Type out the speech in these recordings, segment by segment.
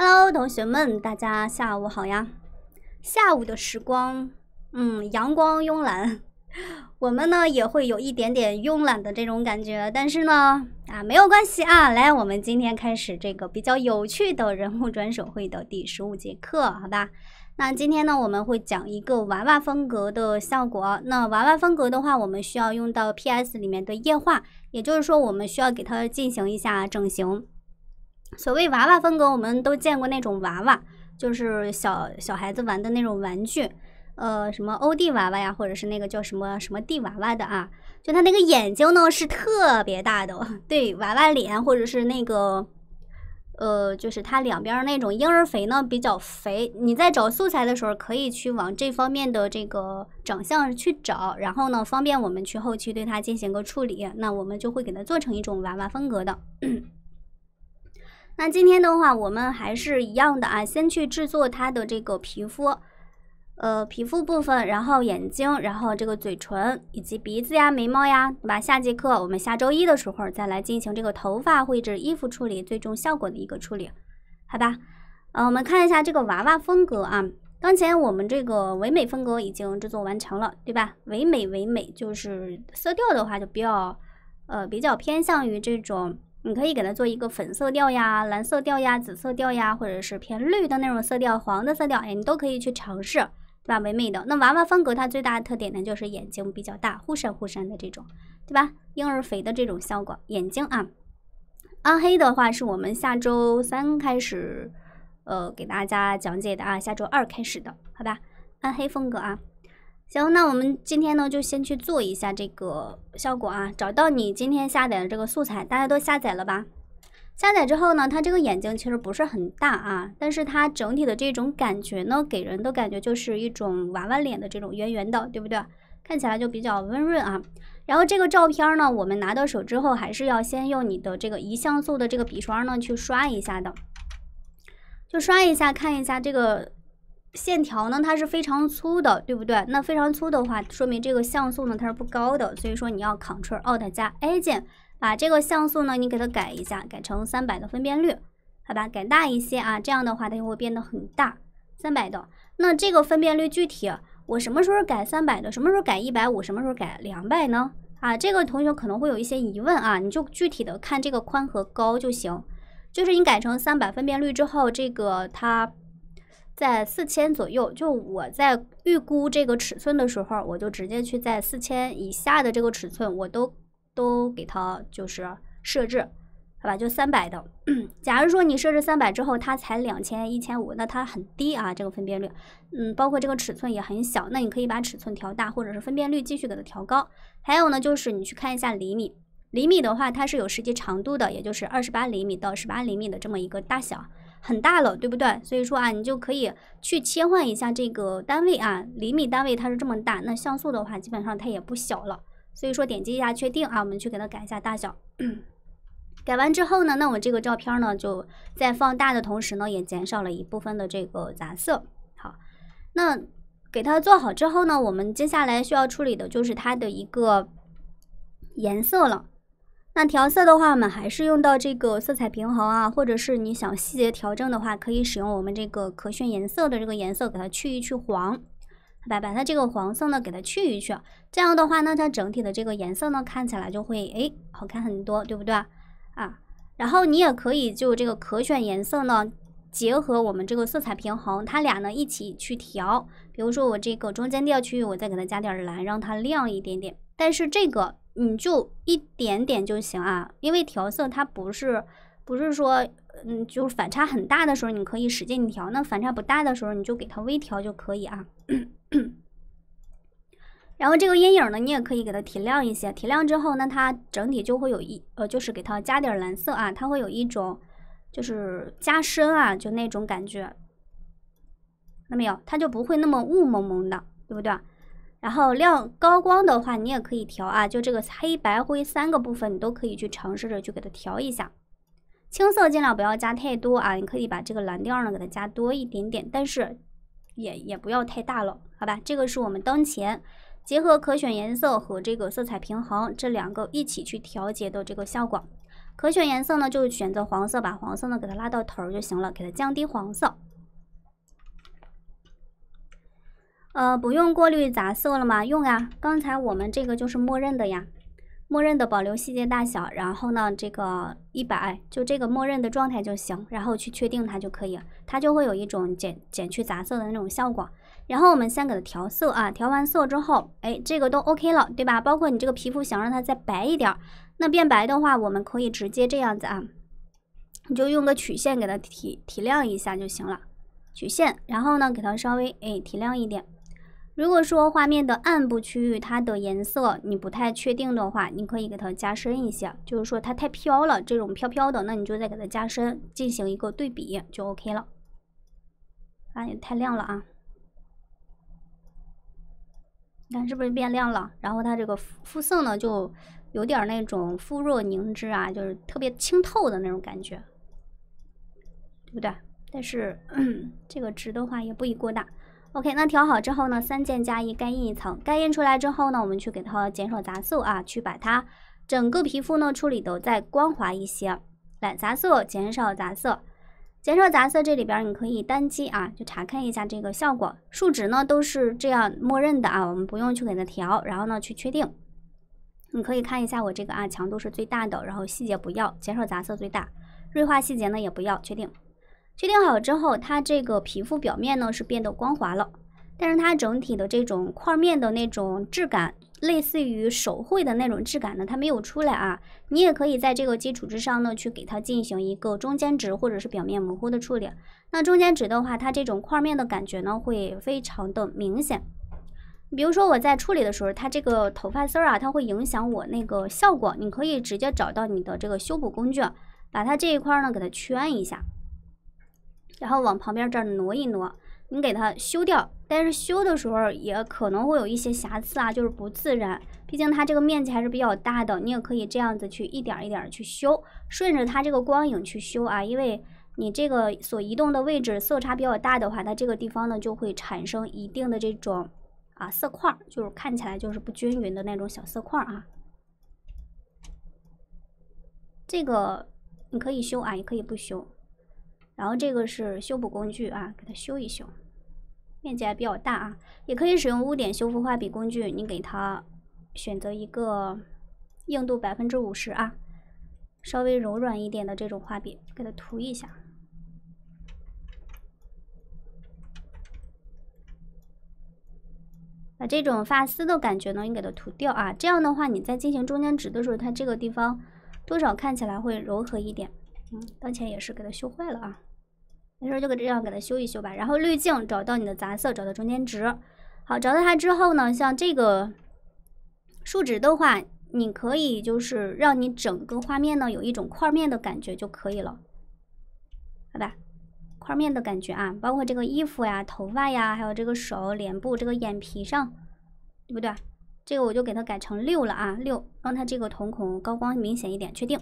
Hello，同学们，大家下午好呀！下午的时光，嗯，阳光慵懒，我们呢也会有一点点慵懒的这种感觉，但是呢，啊，没有关系啊！来，我们今天开始这个比较有趣的人物转手绘的第十五节课，好吧？那今天呢，我们会讲一个娃娃风格的效果。那娃娃风格的话，我们需要用到 PS 里面的液化，也就是说，我们需要给它进行一下整形。所谓娃娃风格，我们都见过那种娃娃，就是小小孩子玩的那种玩具，呃，什么欧弟娃娃呀，或者是那个叫什么什么弟娃娃的啊，就他那个眼睛呢是特别大的，对，娃娃脸，或者是那个，呃，就是他两边那种婴儿肥呢比较肥。你在找素材的时候，可以去往这方面的这个长相去找，然后呢，方便我们去后期对它进行个处理，那我们就会给它做成一种娃娃风格的。那今天的话，我们还是一样的啊，先去制作它的这个皮肤，呃，皮肤部分，然后眼睛，然后这个嘴唇以及鼻子呀、眉毛呀，对吧？下节课我们下周一的时候再来进行这个头发绘制、衣服处理、最终效果的一个处理，好吧？呃，我们看一下这个娃娃风格啊，当前我们这个唯美风格已经制作完成了，对吧？唯美唯美就是色调的话就比较呃比较偏向于这种。你可以给它做一个粉色调呀、蓝色调呀、紫色调呀，或者是偏绿的那种色调、黄的色调，哎，你都可以去尝试，对吧？唯美的。那娃娃风格它最大的特点呢，就是眼睛比较大，忽闪忽闪的这种，对吧？婴儿肥的这种效果，眼睛啊。暗黑的话是我们下周三开始，呃，给大家讲解的啊，下周二开始的好吧？暗黑风格啊。行，那我们今天呢就先去做一下这个效果啊，找到你今天下载的这个素材，大家都下载了吧？下载之后呢，它这个眼睛其实不是很大啊，但是它整体的这种感觉呢，给人的感觉就是一种娃娃脸的这种圆圆的，对不对？看起来就比较温润啊。然后这个照片呢，我们拿到手之后，还是要先用你的这个一像素的这个笔刷呢去刷一下的，就刷一下，看一下这个。线条呢，它是非常粗的，对不对？那非常粗的话，说明这个像素呢它是不高的，所以说你要 c t r l Alt 加 A 键，把这个像素呢你给它改一下，改成三百的分辨率，好吧？改大一些啊，这样的话它就会变得很大，三百的。那这个分辨率具体我什么时候改三百的？什么时候改一百五？什么时候改两百呢？啊，这个同学可能会有一些疑问啊，你就具体的看这个宽和高就行。就是你改成三百分辨率之后，这个它。在四千左右，就我在预估这个尺寸的时候，我就直接去在四千以下的这个尺寸，我都都给它就是设置，好吧？就三百的。假如说你设置三百之后，它才两千、一千五，那它很低啊，这个分辨率，嗯，包括这个尺寸也很小。那你可以把尺寸调大，或者是分辨率继续给它调高。还有呢，就是你去看一下厘米，厘米的话它是有实际长度的，也就是二十八厘米到十八厘米的这么一个大小。很大了，对不对？所以说啊，你就可以去切换一下这个单位啊，厘米单位它是这么大，那像素的话基本上它也不小了。所以说点击一下确定啊，我们去给它改一下大小。改完之后呢，那我这个照片呢就在放大的同时呢，也减少了一部分的这个杂色。好，那给它做好之后呢，我们接下来需要处理的就是它的一个颜色了。那调色的话，我们还是用到这个色彩平衡啊，或者是你想细节调整的话，可以使用我们这个可选颜色的这个颜色给它去一去黄，把把它这个黄色呢给它去一去，这样的话呢，它整体的这个颜色呢看起来就会哎好看很多，对不对啊？然后你也可以就这个可选颜色呢，结合我们这个色彩平衡，它俩呢一起去调，比如说我这个中间调区域，我再给它加点蓝，让它亮一点点，但是这个。你就一点点就行啊，因为调色它不是，不是说，嗯，就是反差很大的时候你可以使劲调，那反差不大的时候你就给它微调就可以啊。然后这个阴影呢，你也可以给它提亮一些，提亮之后，呢，它整体就会有一，呃，就是给它加点蓝色啊，它会有一种，就是加深啊，就那种感觉。那没有，它就不会那么雾蒙蒙的，对不对？然后亮高光的话，你也可以调啊，就这个黑白灰三个部分，你都可以去尝试着去给它调一下。青色尽量不要加太多啊，你可以把这个蓝调呢给它加多一点点，但是也也不要太大了，好吧？这个是我们当前结合可选颜色和这个色彩平衡这两个一起去调节的这个效果。可选颜色呢就选择黄色把黄色呢给它拉到头儿就行了，给它降低黄色。呃，不用过滤杂色了吗？用呀，刚才我们这个就是默认的呀，默认的保留细节大小，然后呢，这个一百就这个默认的状态就行，然后去确定它就可以，它就会有一种减减去杂色的那种效果。然后我们先给它调色啊，调完色之后，哎，这个都 OK 了，对吧？包括你这个皮肤想让它再白一点，那变白的话，我们可以直接这样子啊，你就用个曲线给它提提亮一下就行了，曲线，然后呢，给它稍微哎提亮一点。如果说画面的暗部区域它的颜色你不太确定的话，你可以给它加深一些，就是说它太飘了，这种飘飘的，那你就再给它加深，进行一个对比就 OK 了。啊，也太亮了啊！你看是不是变亮了？然后它这个肤色呢，就有点那种肤若凝脂啊，就是特别清透的那种感觉，对不对？但是 这个值的话也不宜过大。OK，那调好之后呢，三键加一盖印一层，盖印出来之后呢，我们去给它减少杂色啊，去把它整个皮肤呢处理的再光滑一些。来，杂色减少杂色，减少杂色，这里边你可以单击啊，就查看一下这个效果，数值呢都是这样默认的啊，我们不用去给它调，然后呢去确定。你可以看一下我这个啊，强度是最大的，然后细节不要，减少杂色最大，锐化细节呢也不要，确定。确定好之后，它这个皮肤表面呢是变得光滑了，但是它整体的这种块面的那种质感，类似于手绘的那种质感呢，它没有出来啊。你也可以在这个基础之上呢，去给它进行一个中间值或者是表面模糊的处理。那中间值的话，它这种块面的感觉呢会非常的明显。比如说我在处理的时候，它这个头发丝儿啊，它会影响我那个效果。你可以直接找到你的这个修补工具，把它这一块呢给它圈一下。然后往旁边这儿挪一挪，你给它修掉，但是修的时候也可能会有一些瑕疵啊，就是不自然。毕竟它这个面积还是比较大的，你也可以这样子去一点一点去修，顺着它这个光影去修啊。因为你这个所移动的位置色差比较大的话，它这个地方呢就会产生一定的这种啊色块，就是看起来就是不均匀的那种小色块啊。这个你可以修啊，也可以不修。然后这个是修补工具啊，给它修一修，面积还比较大啊，也可以使用污点修复画笔工具。你给它选择一个硬度百分之五十啊，稍微柔软一点的这种画笔，给它涂一下，把这种发丝的感觉呢，你给它涂掉啊。这样的话，你在进行中间值的时候，它这个地方多少看起来会柔和一点。嗯，当前也是给它修坏了啊。没事，就给这样给它修一修吧。然后滤镜，找到你的杂色，找到中间值。好，找到它之后呢，像这个数值的话，你可以就是让你整个画面呢有一种块面的感觉就可以了，好吧？块面的感觉啊，包括这个衣服呀、头发呀，还有这个手、脸部、这个眼皮上，对不对？这个我就给它改成六了啊，六，让它这个瞳孔高光明显一点，确定。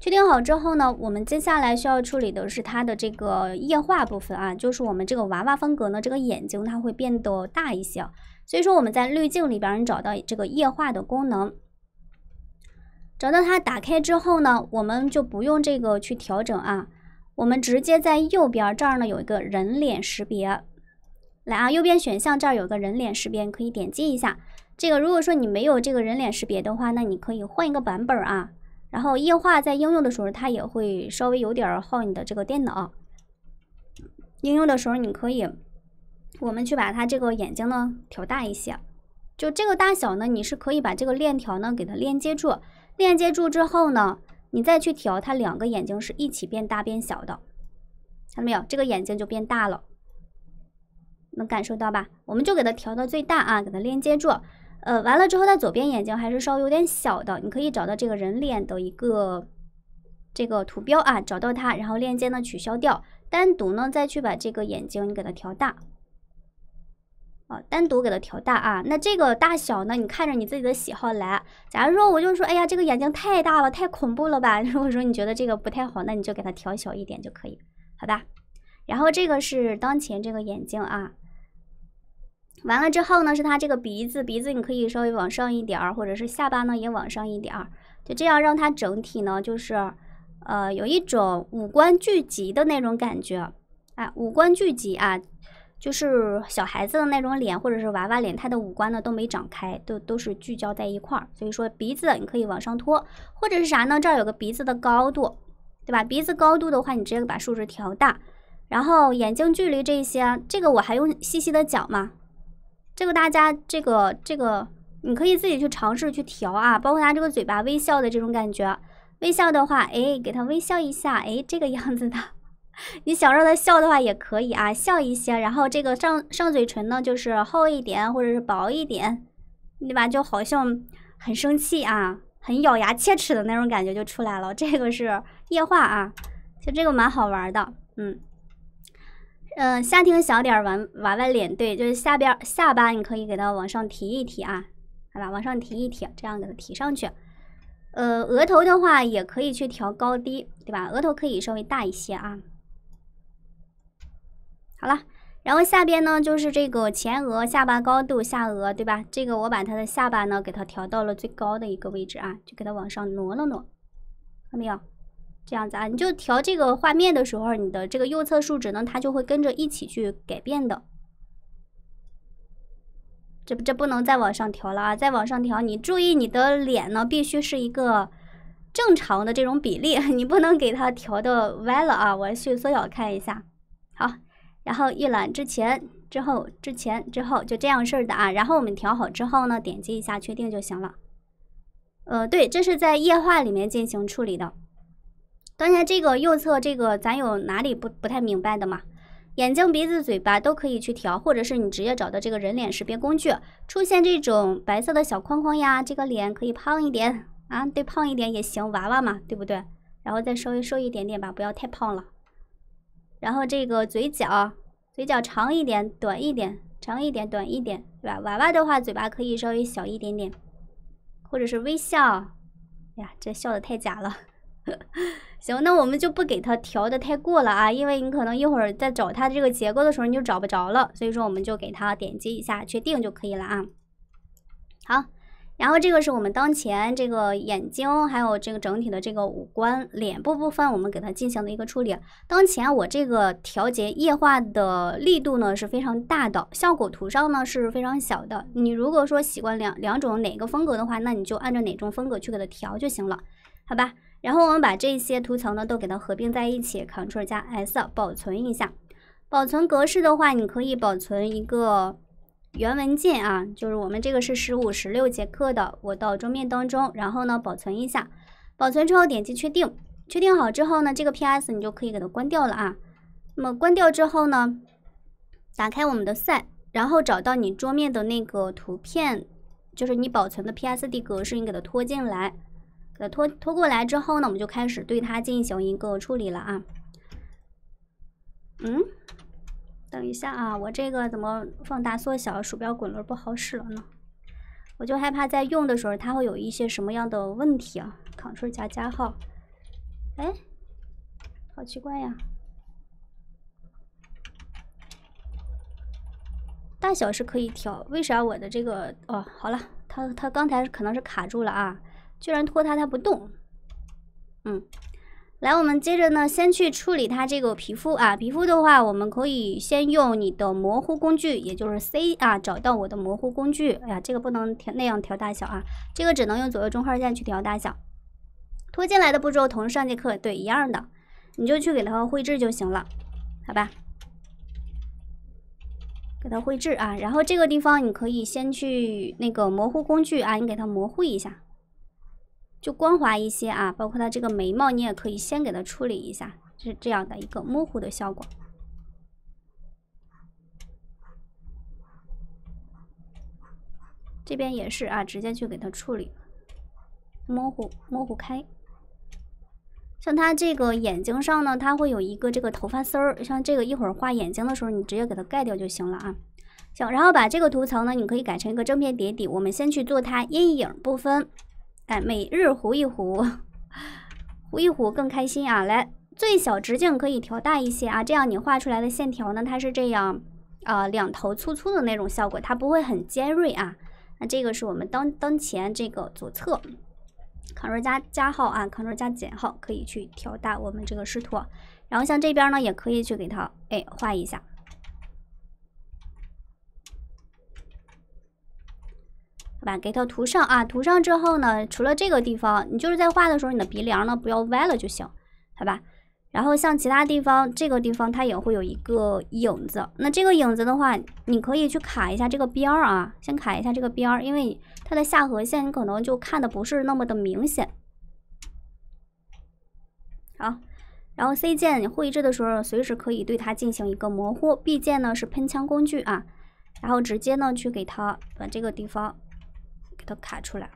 确定好之后呢，我们接下来需要处理的是它的这个液化部分啊，就是我们这个娃娃风格呢，这个眼睛它会变得大一些。所以说我们在滤镜里边，你找到这个液化的功能，找到它打开之后呢，我们就不用这个去调整啊，我们直接在右边这儿呢有一个人脸识别，来啊，右边选项这儿有个人脸识别，你可以点击一下。这个如果说你没有这个人脸识别的话，那你可以换一个版本啊。然后液化在应用的时候，它也会稍微有点耗你的这个电脑。应用的时候，你可以，我们去把它这个眼睛呢调大一些。就这个大小呢，你是可以把这个链条呢给它链接住，链接住之后呢，你再去调它两个眼睛是一起变大变小的。看到没有？这个眼睛就变大了，能感受到吧？我们就给它调到最大啊，给它链接住。呃，完了之后，它左边眼睛还是稍微有点小的。你可以找到这个人脸的一个这个图标啊，找到它，然后链接呢取消掉，单独呢再去把这个眼睛你给它调大。啊，单独给它调大啊。那这个大小呢，你看着你自己的喜好来。假如说我就说，哎呀，这个眼睛太大了，太恐怖了吧？如果说你觉得这个不太好，那你就给它调小一点就可以，好吧？然后这个是当前这个眼睛啊。完了之后呢，是它这个鼻子，鼻子你可以稍微往上一点儿，或者是下巴呢也往上一点儿，就这样让它整体呢就是，呃，有一种五官聚集的那种感觉啊，五官聚集啊，就是小孩子的那种脸或者是娃娃脸，他的五官呢都没长开，都都是聚焦在一块儿，所以说鼻子你可以往上拖，或者是啥呢？这儿有个鼻子的高度，对吧？鼻子高度的话，你直接把数值调大，然后眼睛距离这些，这个我还用细细的讲吗？这个大家这个这个，你可以自己去尝试去调啊，包括他这个嘴巴微笑的这种感觉。微笑的话，哎，给他微笑一下，哎，这个样子的。你想让他笑的话也可以啊，笑一些。然后这个上上嘴唇呢，就是厚一点或者是薄一点，对吧？就好像很生气啊，很咬牙切齿的那种感觉就出来了。这个是液化啊，就这个蛮好玩的，嗯。嗯，下听小点儿，娃娃娃脸，对，就是下边下巴，你可以给它往上提一提啊，好吧，往上提一提，这样给它提上去。呃，额头的话也可以去调高低，对吧？额头可以稍微大一些啊。好了，然后下边呢就是这个前额、下巴高度、下颚，对吧？这个我把它的下巴呢给它调到了最高的一个位置啊，就给它往上挪了挪，看到没有？这样子啊，你就调这个画面的时候，你的这个右侧数值呢，它就会跟着一起去改变的。这不，这不能再往上调了啊！再往上调，你注意你的脸呢，必须是一个正常的这种比例，你不能给它调的歪了啊！我去缩小看一下。好，然后预览之前、之后、之前、之后就这样式的啊。然后我们调好之后呢，点击一下确定就行了。呃，对，这是在液化里面进行处理的。刚才这个右侧这个，咱有哪里不不太明白的吗？眼睛、鼻子、嘴巴都可以去调，或者是你直接找到这个人脸识别工具，出现这种白色的小框框呀，这个脸可以胖一点啊，对，胖一点也行，娃娃嘛，对不对？然后再稍微瘦一点点吧，不要太胖了。然后这个嘴角，嘴角长一点，短一点，长一点，短一点，对吧？娃娃的话，嘴巴可以稍微小一点点，或者是微笑，呀，这笑的太假了。行，那我们就不给它调的太过了啊，因为你可能一会儿在找它的这个结构的时候你就找不着了，所以说我们就给它点击一下确定就可以了啊。好，然后这个是我们当前这个眼睛还有这个整体的这个五官脸部部分，我们给它进行了一个处理。当前我这个调节液化的力度呢是非常大的，效果图上呢是非常小的。你如果说喜欢两两种哪个风格的话，那你就按照哪种风格去给它调就行了，好吧？然后我们把这些图层呢都给它合并在一起，Ctrl 加 S 保存一下。保存格式的话，你可以保存一个原文件啊，就是我们这个是十五、十六节课的。我到桌面当中，然后呢保存一下，保存之后点击确定，确定好之后呢，这个 PS 你就可以给它关掉了啊。那么关掉之后呢，打开我们的 set，然后找到你桌面的那个图片，就是你保存的 PSD 格式，你给它拖进来。拖拖过来之后呢，我们就开始对它进行一个处理了啊。嗯，等一下啊，我这个怎么放大缩小鼠标滚轮不好使了呢？我就害怕在用的时候它会有一些什么样的问题啊。Ctrl 加加号，哎，好奇怪呀！大小是可以调，为啥我的这个哦，好了，它它刚才可能是卡住了啊。居然拖它它不动，嗯，来，我们接着呢，先去处理它这个皮肤啊。皮肤的话，我们可以先用你的模糊工具，也就是 C 啊，找到我的模糊工具。哎呀，这个不能调那样调大小啊，这个只能用左右中号键去调大小。拖进来的步骤同上节课对一样的，你就去给它绘制就行了，好吧？给它绘制啊，然后这个地方你可以先去那个模糊工具啊，你给它模糊一下。就光滑一些啊，包括它这个眉毛，你也可以先给它处理一下，是这样的一个模糊的效果。这边也是啊，直接去给它处理，模糊模糊开。像它这个眼睛上呢，它会有一个这个头发丝儿，像这个一会儿画眼睛的时候，你直接给它盖掉就行了啊。行，然后把这个图层呢，你可以改成一个正片叠底，我们先去做它阴影部分。哎，每日糊一糊，糊一糊更开心啊！来，最小直径可以调大一些啊，这样你画出来的线条呢，它是这样，呃，两头粗粗的那种效果，它不会很尖锐啊。那这个是我们当当前这个左侧，Ctrl 加加号啊，Ctrl 加减号可以去调大我们这个视图，然后像这边呢，也可以去给它哎画一下。给它涂上啊！涂上之后呢，除了这个地方，你就是在画的时候，你的鼻梁呢不要歪了就行，好吧？然后像其他地方，这个地方它也会有一个影子，那这个影子的话，你可以去卡一下这个边儿啊，先卡一下这个边儿，因为它的下颌线你可能就看的不是那么的明显。好，然后 C 键绘制的时候，随时可以对它进行一个模糊。B 键呢是喷枪工具啊，然后直接呢去给它把这个地方。都卡出来，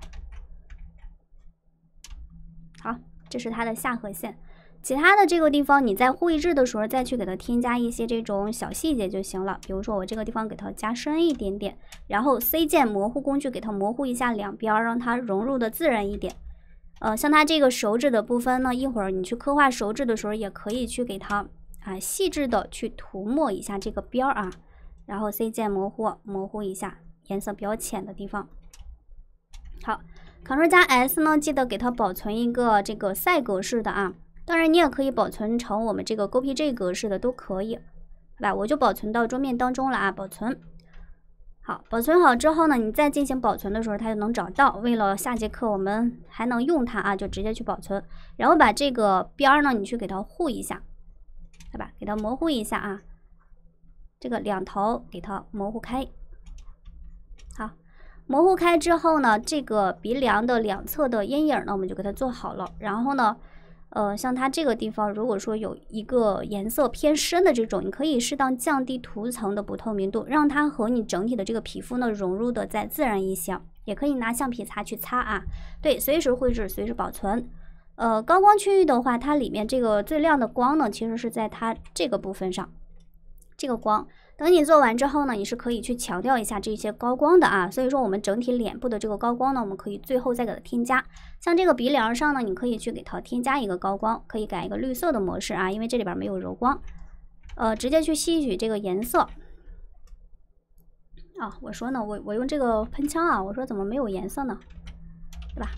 好，这是它的下颌线，其他的这个地方你在绘制的时候再去给它添加一些这种小细节就行了。比如说我这个地方给它加深一点点，然后 C 键模糊工具给它模糊一下两边，让它融入的自然一点。呃，像它这个手指的部分呢，一会儿你去刻画手指的时候，也可以去给它啊细致的去涂抹一下这个边儿啊，然后 C 键模糊模糊一下颜色比较浅的地方。好，Ctrl 加 S 呢，记得给它保存一个这个赛格式的啊。当然，你也可以保存成我们这个 GPG 格式的，都可以，对吧？我就保存到桌面当中了啊，保存。好，保存好之后呢，你再进行保存的时候，它就能找到。为了下节课我们还能用它啊，就直接去保存。然后把这个边儿呢，你去给它糊一下，对吧？给它模糊一下啊，这个两头给它模糊开。模糊开之后呢，这个鼻梁的两侧的阴影呢，我们就给它做好了。然后呢，呃，像它这个地方，如果说有一个颜色偏深的这种，你可以适当降低图层的不透明度，让它和你整体的这个皮肤呢融入的再自然一些。也可以拿橡皮擦去擦啊。对，随时绘制，随时保存。呃，高光区域的话，它里面这个最亮的光呢，其实是在它这个部分上，这个光。等你做完之后呢，你是可以去强调一下这些高光的啊。所以说，我们整体脸部的这个高光呢，我们可以最后再给它添加。像这个鼻梁上呢，你可以去给它添加一个高光，可以改一个绿色的模式啊，因为这里边没有柔光，呃，直接去吸取这个颜色。啊，我说呢，我我用这个喷枪啊，我说怎么没有颜色呢？对吧？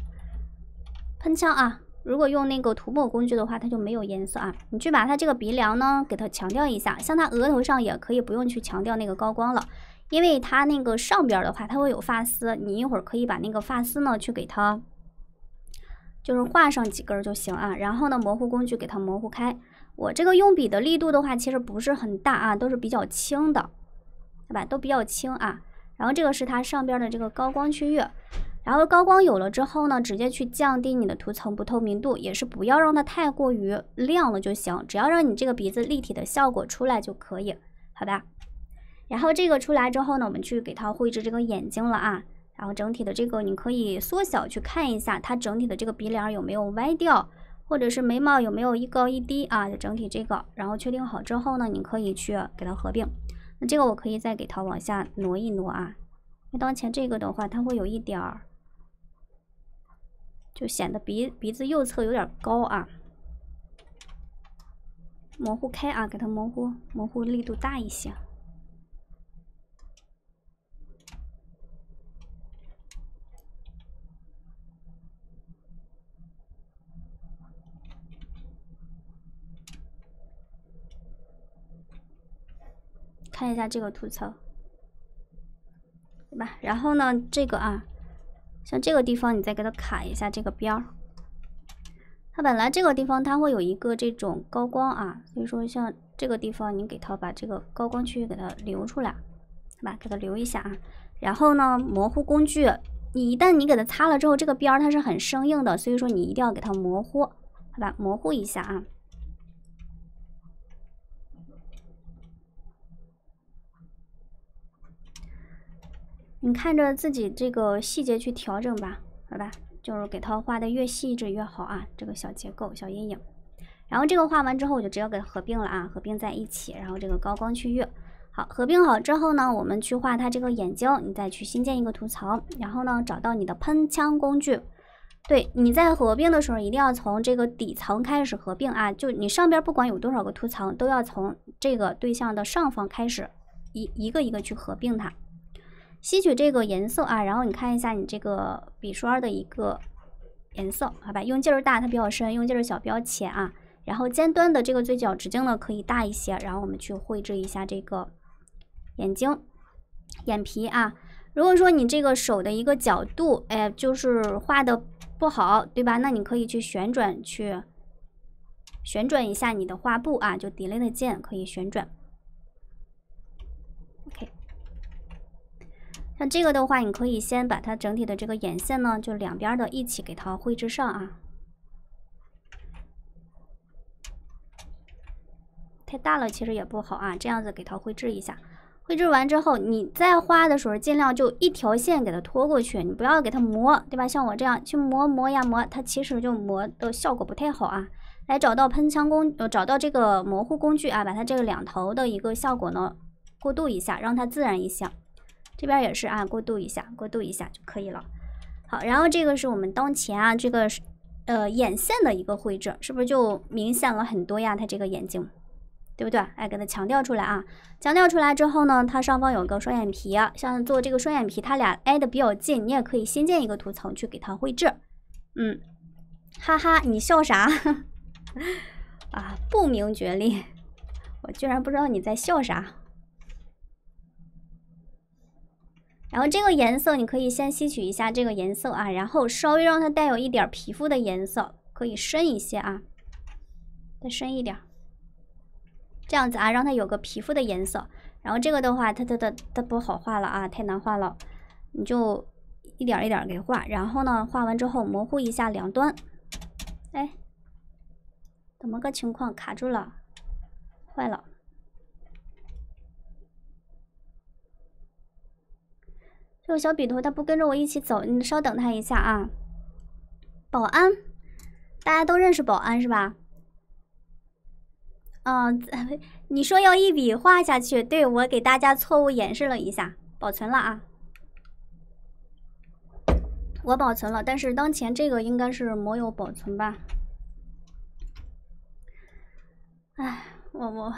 喷枪啊。如果用那个涂抹工具的话，它就没有颜色啊。你去把它这个鼻梁呢，给它强调一下。像它额头上也可以不用去强调那个高光了，因为它那个上边的话，它会有发丝。你一会儿可以把那个发丝呢，去给它，就是画上几根儿就行啊。然后呢，模糊工具给它模糊开。我这个用笔的力度的话，其实不是很大啊，都是比较轻的，对吧？都比较轻啊。然后这个是它上边的这个高光区域。然后高光有了之后呢，直接去降低你的图层不透明度，也是不要让它太过于亮了就行，只要让你这个鼻子立体的效果出来就可以，好吧？然后这个出来之后呢，我们去给它绘制这个眼睛了啊。然后整体的这个你可以缩小去看一下，它整体的这个鼻梁有没有歪掉，或者是眉毛有没有一高一低啊？整体这个，然后确定好之后呢，你可以去给它合并。那这个我可以再给它往下挪一挪啊，因为当前这个的话，它会有一点儿。就显得鼻鼻子右侧有点高啊，模糊开啊，给它模糊，模糊力度大一些。看一下这个图层，对吧？然后呢，这个啊。像这个地方，你再给它卡一下这个边儿。它本来这个地方它会有一个这种高光啊，所以说像这个地方，你给它把这个高光区域给它留出来，好吧，给它留一下啊。然后呢，模糊工具，你一旦你给它擦了之后，这个边它是很生硬的，所以说你一定要给它模糊，好吧，模糊一下啊。你看着自己这个细节去调整吧，好吧，就是给它画的越细致越好啊，这个小结构、小阴影。然后这个画完之后，我就直接给它合并了啊，合并在一起。然后这个高光区域，好，合并好之后呢，我们去画它这个眼睛。你再去新建一个图层，然后呢，找到你的喷枪工具。对，你在合并的时候一定要从这个底层开始合并啊，就你上边不管有多少个图层，都要从这个对象的上方开始一一个一个去合并它。吸取这个颜色啊，然后你看一下你这个笔刷的一个颜色，好吧？用劲儿大它比较深，用劲儿小比较浅啊。然后尖端的这个嘴角直径呢可以大一些，然后我们去绘制一下这个眼睛、眼皮啊。如果说你这个手的一个角度，哎，就是画的不好，对吧？那你可以去旋转，去旋转一下你的画布啊，就 Delay 的键可以旋转。像这个的话，你可以先把它整体的这个眼线呢，就两边的一起给它绘制上啊。太大了其实也不好啊，这样子给它绘制一下。绘制完之后，你在画的时候尽量就一条线给它拖过去，你不要给它磨，对吧？像我这样去磨磨呀磨，它其实就磨的效果不太好啊。来找到喷枪工，找到这个模糊工具啊，把它这个两头的一个效果呢过渡一下，让它自然一下。这边也是啊，过渡一下，过渡一下就可以了。好，然后这个是我们当前啊，这个呃眼线的一个绘制，是不是就明显了很多呀？它这个眼睛，对不对？哎，给它强调出来啊！强调出来之后呢，它上方有个双眼皮，像做这个双眼皮，它俩挨的比较近，你也可以新建一个图层去给它绘制。嗯，哈哈，你笑啥？啊，不明觉厉，我居然不知道你在笑啥。然后这个颜色，你可以先吸取一下这个颜色啊，然后稍微让它带有一点皮肤的颜色，可以深一些啊，再深一点，这样子啊，让它有个皮肤的颜色。然后这个的话，它、它、它、它不好画了啊，太难画了，你就一点一点给画。然后呢，画完之后模糊一下两端。哎，怎么个情况？卡住了，坏了。这个小笔头，他不跟着我一起走，你稍等他一下啊。保安，大家都认识保安是吧？嗯，你说要一笔画下去，对我给大家错误演示了一下，保存了啊。我保存了，但是当前这个应该是没有保存吧？哎，我我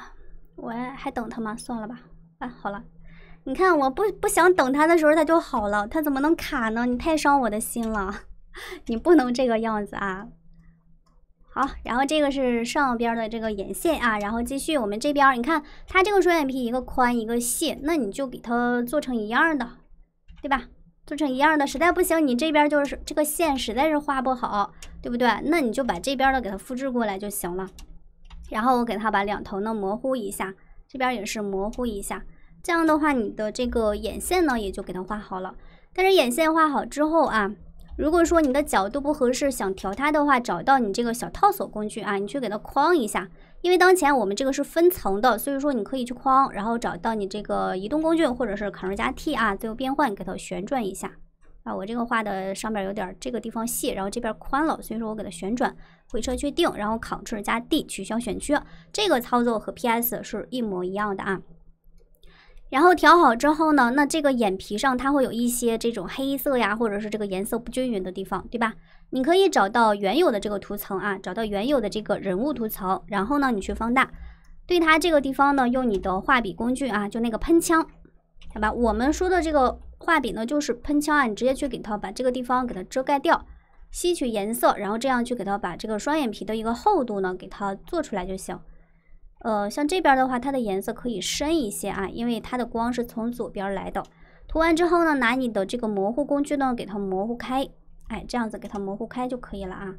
我还等他吗？算了吧，哎，好了。你看，我不不想等他的时候他就好了，他怎么能卡呢？你太伤我的心了，你不能这个样子啊！好，然后这个是上边的这个眼线啊，然后继续我们这边，你看它这个双眼皮一个宽一个细，那你就给它做成一样的，对吧？做成一样的，实在不行，你这边就是这个线实在是画不好，对不对？那你就把这边的给它复制过来就行了，然后我给它把两头呢模糊一下，这边也是模糊一下。这样的话，你的这个眼线呢也就给它画好了。但是眼线画好之后啊，如果说你的角度不合适，想调它的话，找到你这个小套索工具啊，你去给它框一下。因为当前我们这个是分层的，所以说你可以去框，然后找到你这个移动工具或者是 Ctrl 加 T 啊，最后变换，给它旋转一下。啊，我这个画的上边有点这个地方细，然后这边宽了，所以说我给它旋转，回车确定，然后 Ctrl 加 D 取消选区。这个操作和 PS 是一模一样的啊。然后调好之后呢，那这个眼皮上它会有一些这种黑色呀，或者是这个颜色不均匀的地方，对吧？你可以找到原有的这个图层啊，找到原有的这个人物图层，然后呢，你去放大，对它这个地方呢，用你的画笔工具啊，就那个喷枪，好吧？我们说的这个画笔呢，就是喷枪啊，你直接去给它把这个地方给它遮盖掉，吸取颜色，然后这样去给它把这个双眼皮的一个厚度呢，给它做出来就行。呃，像这边的话，它的颜色可以深一些啊，因为它的光是从左边来的。涂完之后呢，拿你的这个模糊工具呢，给它模糊开，哎，这样子给它模糊开就可以了啊。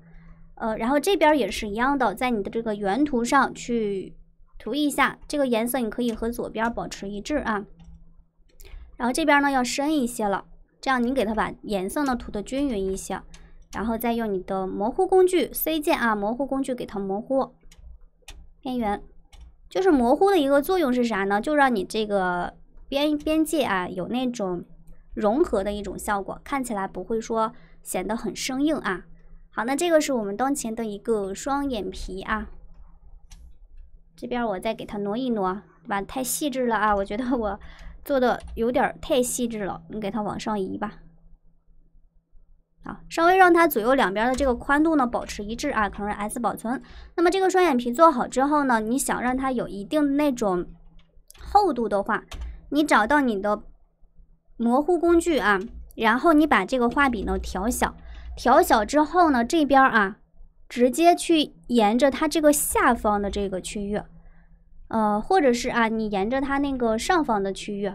呃，然后这边也是一样的，在你的这个原图上去涂一下，这个颜色你可以和左边保持一致啊。然后这边呢要深一些了，这样你给它把颜色呢涂的均匀一些，然后再用你的模糊工具 C 键啊，模糊工具给它模糊边缘。就是模糊的一个作用是啥呢？就让你这个边边界啊有那种融合的一种效果，看起来不会说显得很生硬啊。好，那这个是我们当前的一个双眼皮啊，这边我再给它挪一挪，对吧？太细致了啊，我觉得我做的有点太细致了，你给它往上移吧。稍微让它左右两边的这个宽度呢保持一致啊，Ctrl S 保存。那么这个双眼皮做好之后呢，你想让它有一定那种厚度的话，你找到你的模糊工具啊，然后你把这个画笔呢调小，调小之后呢，这边啊，直接去沿着它这个下方的这个区域，呃，或者是啊，你沿着它那个上方的区域，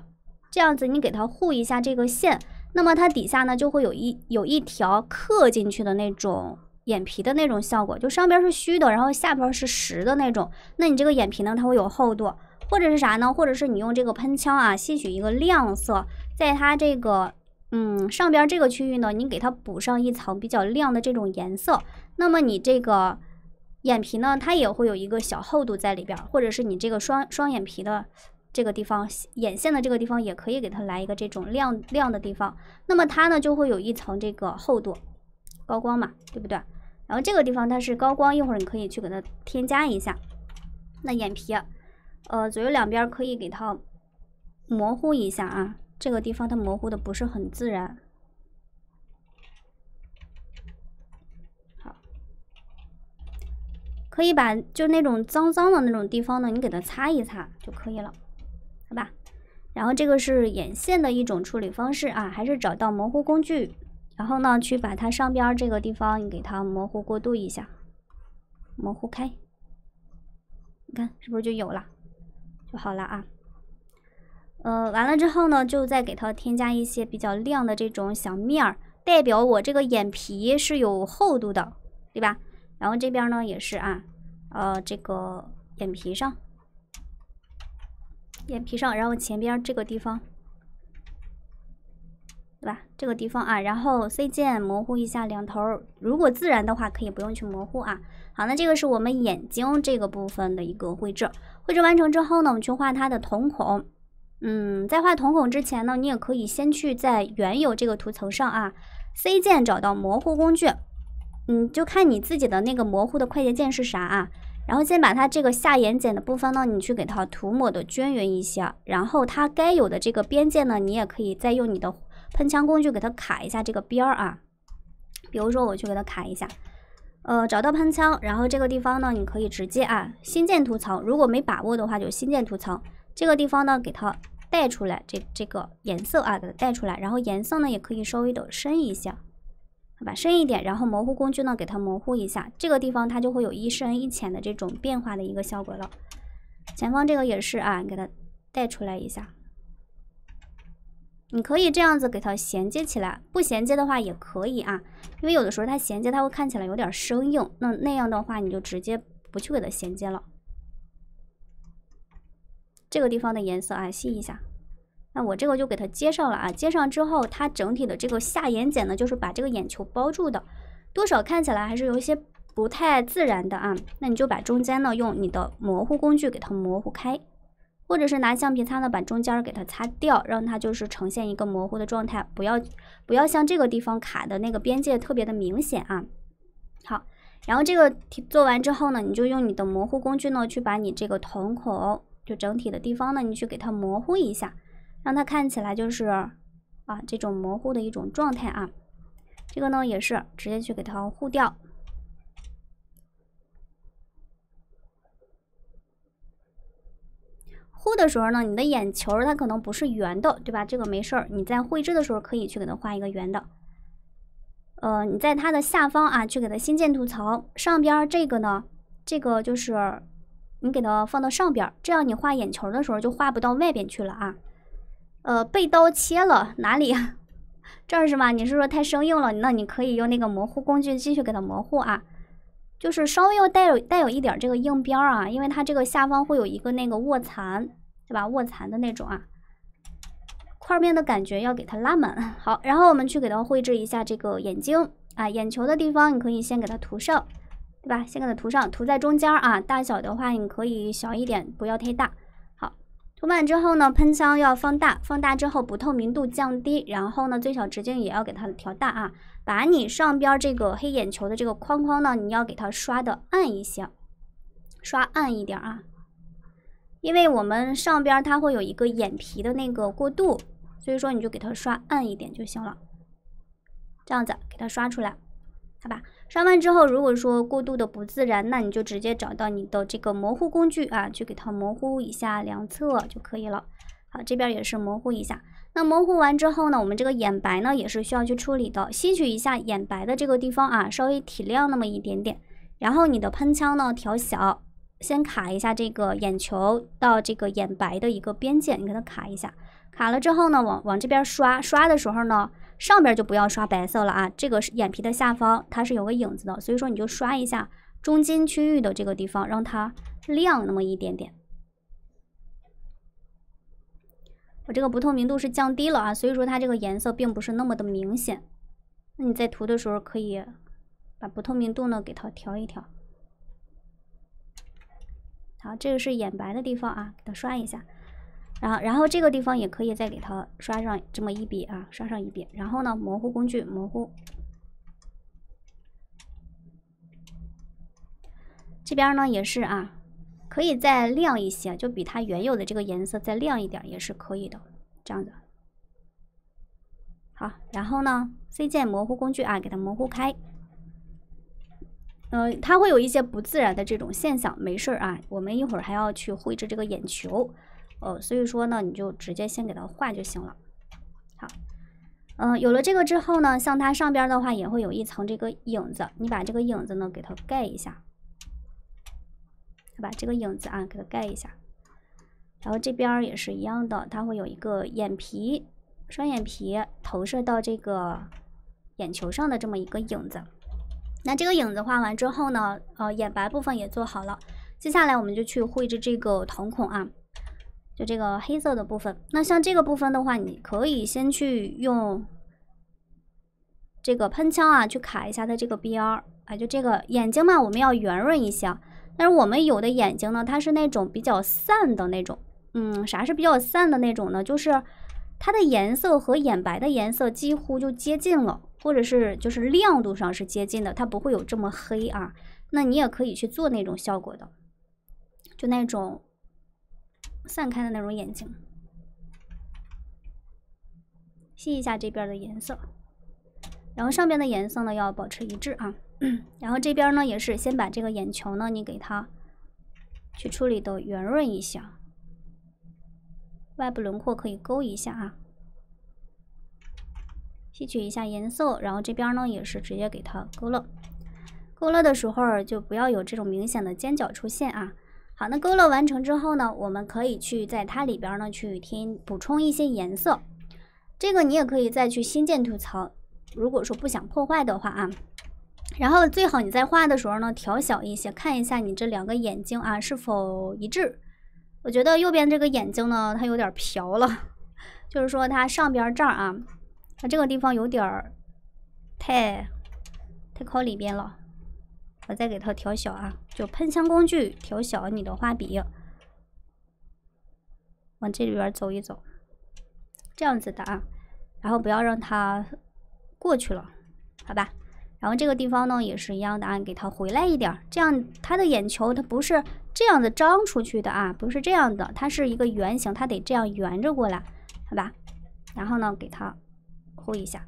这样子你给它护一下这个线。那么它底下呢，就会有一有一条刻进去的那种眼皮的那种效果，就上边是虚的，然后下边是实的那种。那你这个眼皮呢，它会有厚度，或者是啥呢？或者是你用这个喷枪啊，吸取一个亮色，在它这个嗯上边这个区域呢，你给它补上一层比较亮的这种颜色。那么你这个眼皮呢，它也会有一个小厚度在里边，或者是你这个双双眼皮的。这个地方眼线的这个地方也可以给它来一个这种亮亮的地方，那么它呢就会有一层这个厚度高光嘛，对不对？然后这个地方它是高光，一会儿你可以去给它添加一下。那眼皮，呃左右两边可以给它模糊一下啊，这个地方它模糊的不是很自然。好，可以把就那种脏脏的那种地方呢，你给它擦一擦就可以了。吧，然后这个是眼线的一种处理方式啊，还是找到模糊工具，然后呢，去把它上边这个地方你给它模糊过渡一下，模糊开，你看是不是就有了，就好了啊？呃，完了之后呢，就再给它添加一些比较亮的这种小面儿，代表我这个眼皮是有厚度的，对吧？然后这边呢也是啊，呃，这个眼皮上。眼皮上，然后前边这个地方，对吧？这个地方啊，然后 C 键模糊一下两头。如果自然的话，可以不用去模糊啊。好，那这个是我们眼睛这个部分的一个绘制。绘制完成之后呢，我们去画它的瞳孔。嗯，在画瞳孔之前呢，你也可以先去在原有这个图层上啊，C 键找到模糊工具。嗯，就看你自己的那个模糊的快捷键是啥啊。然后先把它这个下眼睑的部分呢，你去给它涂抹的均匀一些。然后它该有的这个边界呢，你也可以再用你的喷枪工具给它卡一下这个边儿啊。比如说我去给它卡一下，呃，找到喷枪，然后这个地方呢，你可以直接啊，新建图层。如果没把握的话，就新建图层。这个地方呢，给它带出来这这个颜色啊，给它带出来。然后颜色呢，也可以稍微的深一下。深一点，然后模糊工具呢，给它模糊一下，这个地方它就会有一深一浅的这种变化的一个效果了。前方这个也是啊，给它带出来一下。你可以这样子给它衔接起来，不衔接的话也可以啊，因为有的时候它衔接它会看起来有点生硬，那那样的话你就直接不去给它衔接了。这个地方的颜色啊，吸一下。那我这个就给它接上了啊，接上之后，它整体的这个下眼睑呢，就是把这个眼球包住的，多少看起来还是有一些不太自然的啊。那你就把中间呢，用你的模糊工具给它模糊开，或者是拿橡皮擦呢，把中间给它擦掉，让它就是呈现一个模糊的状态，不要不要像这个地方卡的那个边界特别的明显啊。好，然后这个题做完之后呢，你就用你的模糊工具呢，去把你这个瞳孔就整体的地方呢，你去给它模糊一下。让它看起来就是啊，这种模糊的一种状态啊。这个呢也是直接去给它糊掉。糊的时候呢，你的眼球它可能不是圆的，对吧？这个没事儿，你在绘制的时候可以去给它画一个圆的。呃，你在它的下方啊，去给它新建图层。上边这个呢，这个就是你给它放到上边，这样你画眼球的时候就画不到外边去了啊。呃，被刀切了哪里？这儿是吗？你是说太生硬了？那你可以用那个模糊工具继续给它模糊啊，就是稍微要带有带有一点这个硬边儿啊，因为它这个下方会有一个那个卧蚕，对吧？卧蚕的那种啊，块面的感觉要给它拉满。好，然后我们去给它绘制一下这个眼睛啊，眼球的地方你可以先给它涂上，对吧？先给它涂上，涂在中间啊，大小的话你可以小一点，不要太大。涂满之后呢，喷枪要放大，放大之后不透明度降低，然后呢，最小直径也要给它调大啊。把你上边这个黑眼球的这个框框呢，你要给它刷的暗一些，刷暗一点啊。因为我们上边它会有一个眼皮的那个过渡，所以说你就给它刷暗一点就行了。这样子给它刷出来，好吧？刷完之后，如果说过度的不自然，那你就直接找到你的这个模糊工具啊，去给它模糊一下两侧就可以了。好，这边也是模糊一下。那模糊完之后呢，我们这个眼白呢也是需要去处理的，吸取一下眼白的这个地方啊，稍微提亮那么一点点。然后你的喷枪呢调小，先卡一下这个眼球到这个眼白的一个边界，你给它卡一下。卡了之后呢，往往这边刷，刷的时候呢。上边就不要刷白色了啊，这个是眼皮的下方，它是有个影子的，所以说你就刷一下中间区域的这个地方，让它亮那么一点点。我这个不透明度是降低了啊，所以说它这个颜色并不是那么的明显。那你在涂的时候，可以把不透明度呢给它调一调。好，这个是眼白的地方啊，给它刷一下。然后，然后这个地方也可以再给它刷上这么一笔啊，刷上一笔。然后呢，模糊工具，模糊。这边呢也是啊，可以再亮一些，就比它原有的这个颜色再亮一点也是可以的，这样子。好，然后呢，C 键，模糊工具啊，给它模糊开。呃，它会有一些不自然的这种现象，没事儿啊，我们一会儿还要去绘制这个眼球。哦，所以说呢，你就直接先给它画就行了。好，嗯，有了这个之后呢，像它上边的话也会有一层这个影子，你把这个影子呢给它盖一下，把这个影子啊给它盖一下。然后这边也是一样的，它会有一个眼皮，双眼皮投射到这个眼球上的这么一个影子。那这个影子画完之后呢，呃，眼白部分也做好了，接下来我们就去绘制这个瞳孔啊。就这个黑色的部分，那像这个部分的话，你可以先去用这个喷枪啊，去卡一下它这个边儿，哎，就这个眼睛嘛，我们要圆润一些。但是我们有的眼睛呢，它是那种比较散的那种，嗯，啥是比较散的那种呢？就是它的颜色和眼白的颜色几乎就接近了，或者是就是亮度上是接近的，它不会有这么黑啊。那你也可以去做那种效果的，就那种。散开的那种眼睛，吸一下这边的颜色，然后上边的颜色呢要保持一致啊。然后这边呢也是先把这个眼球呢，你给它去处理的圆润一些，外部轮廓可以勾一下啊。吸取一下颜色，然后这边呢也是直接给它勾勒。勾勒的时候就不要有这种明显的尖角出现啊。好，那勾勒完成之后呢，我们可以去在它里边呢去添补充一些颜色。这个你也可以再去新建图层。如果说不想破坏的话啊，然后最好你在画的时候呢调小一些，看一下你这两个眼睛啊是否一致。我觉得右边这个眼睛呢它有点瓢了，就是说它上边这儿啊，它这个地方有点儿太太靠里边了。再给它调小啊，就喷枪工具调小你的画笔，往这里边走一走，这样子的啊，然后不要让它过去了，好吧？然后这个地方呢也是一样的，啊，给它回来一点，这样它的眼球它不是这样子张出去的啊，不是这样的，它是一个圆形，它得这样圆着过来，好吧？然后呢给它呼一下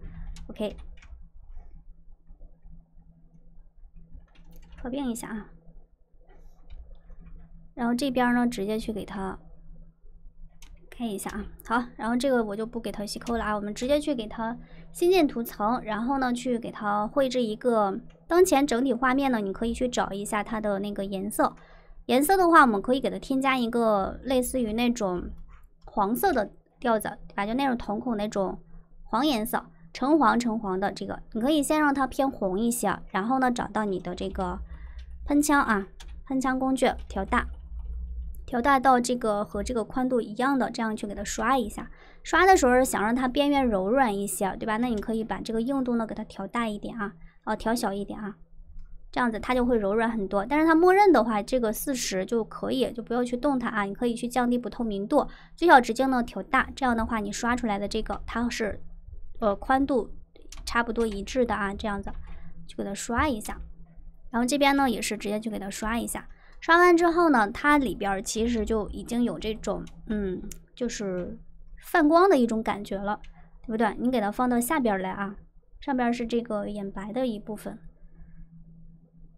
，OK。合并一下啊，然后这边呢，直接去给它看一下啊。好，然后这个我就不给它吸扣了啊，我们直接去给它新建图层，然后呢，去给它绘制一个当前整体画面呢。你可以去找一下它的那个颜色，颜色的话，我们可以给它添加一个类似于那种黄色的调子，对吧？就那种瞳孔那种黄颜色，橙黄、橙黄的这个，你可以先让它偏红一些，然后呢，找到你的这个。喷枪啊，喷枪工具调大，调大到这个和这个宽度一样的，这样去给它刷一下。刷的时候想让它边缘柔软一些，对吧？那你可以把这个硬度呢给它调大一点啊，哦，调小一点啊，这样子它就会柔软很多。但是它默认的话，这个四十就可以，就不要去动它啊。你可以去降低不透明度，最小直径呢调大，这样的话你刷出来的这个它是呃宽度差不多一致的啊，这样子去给它刷一下。然后这边呢，也是直接去给它刷一下，刷完之后呢，它里边其实就已经有这种，嗯，就是泛光的一种感觉了，对不对？你给它放到下边来啊，上边是这个眼白的一部分。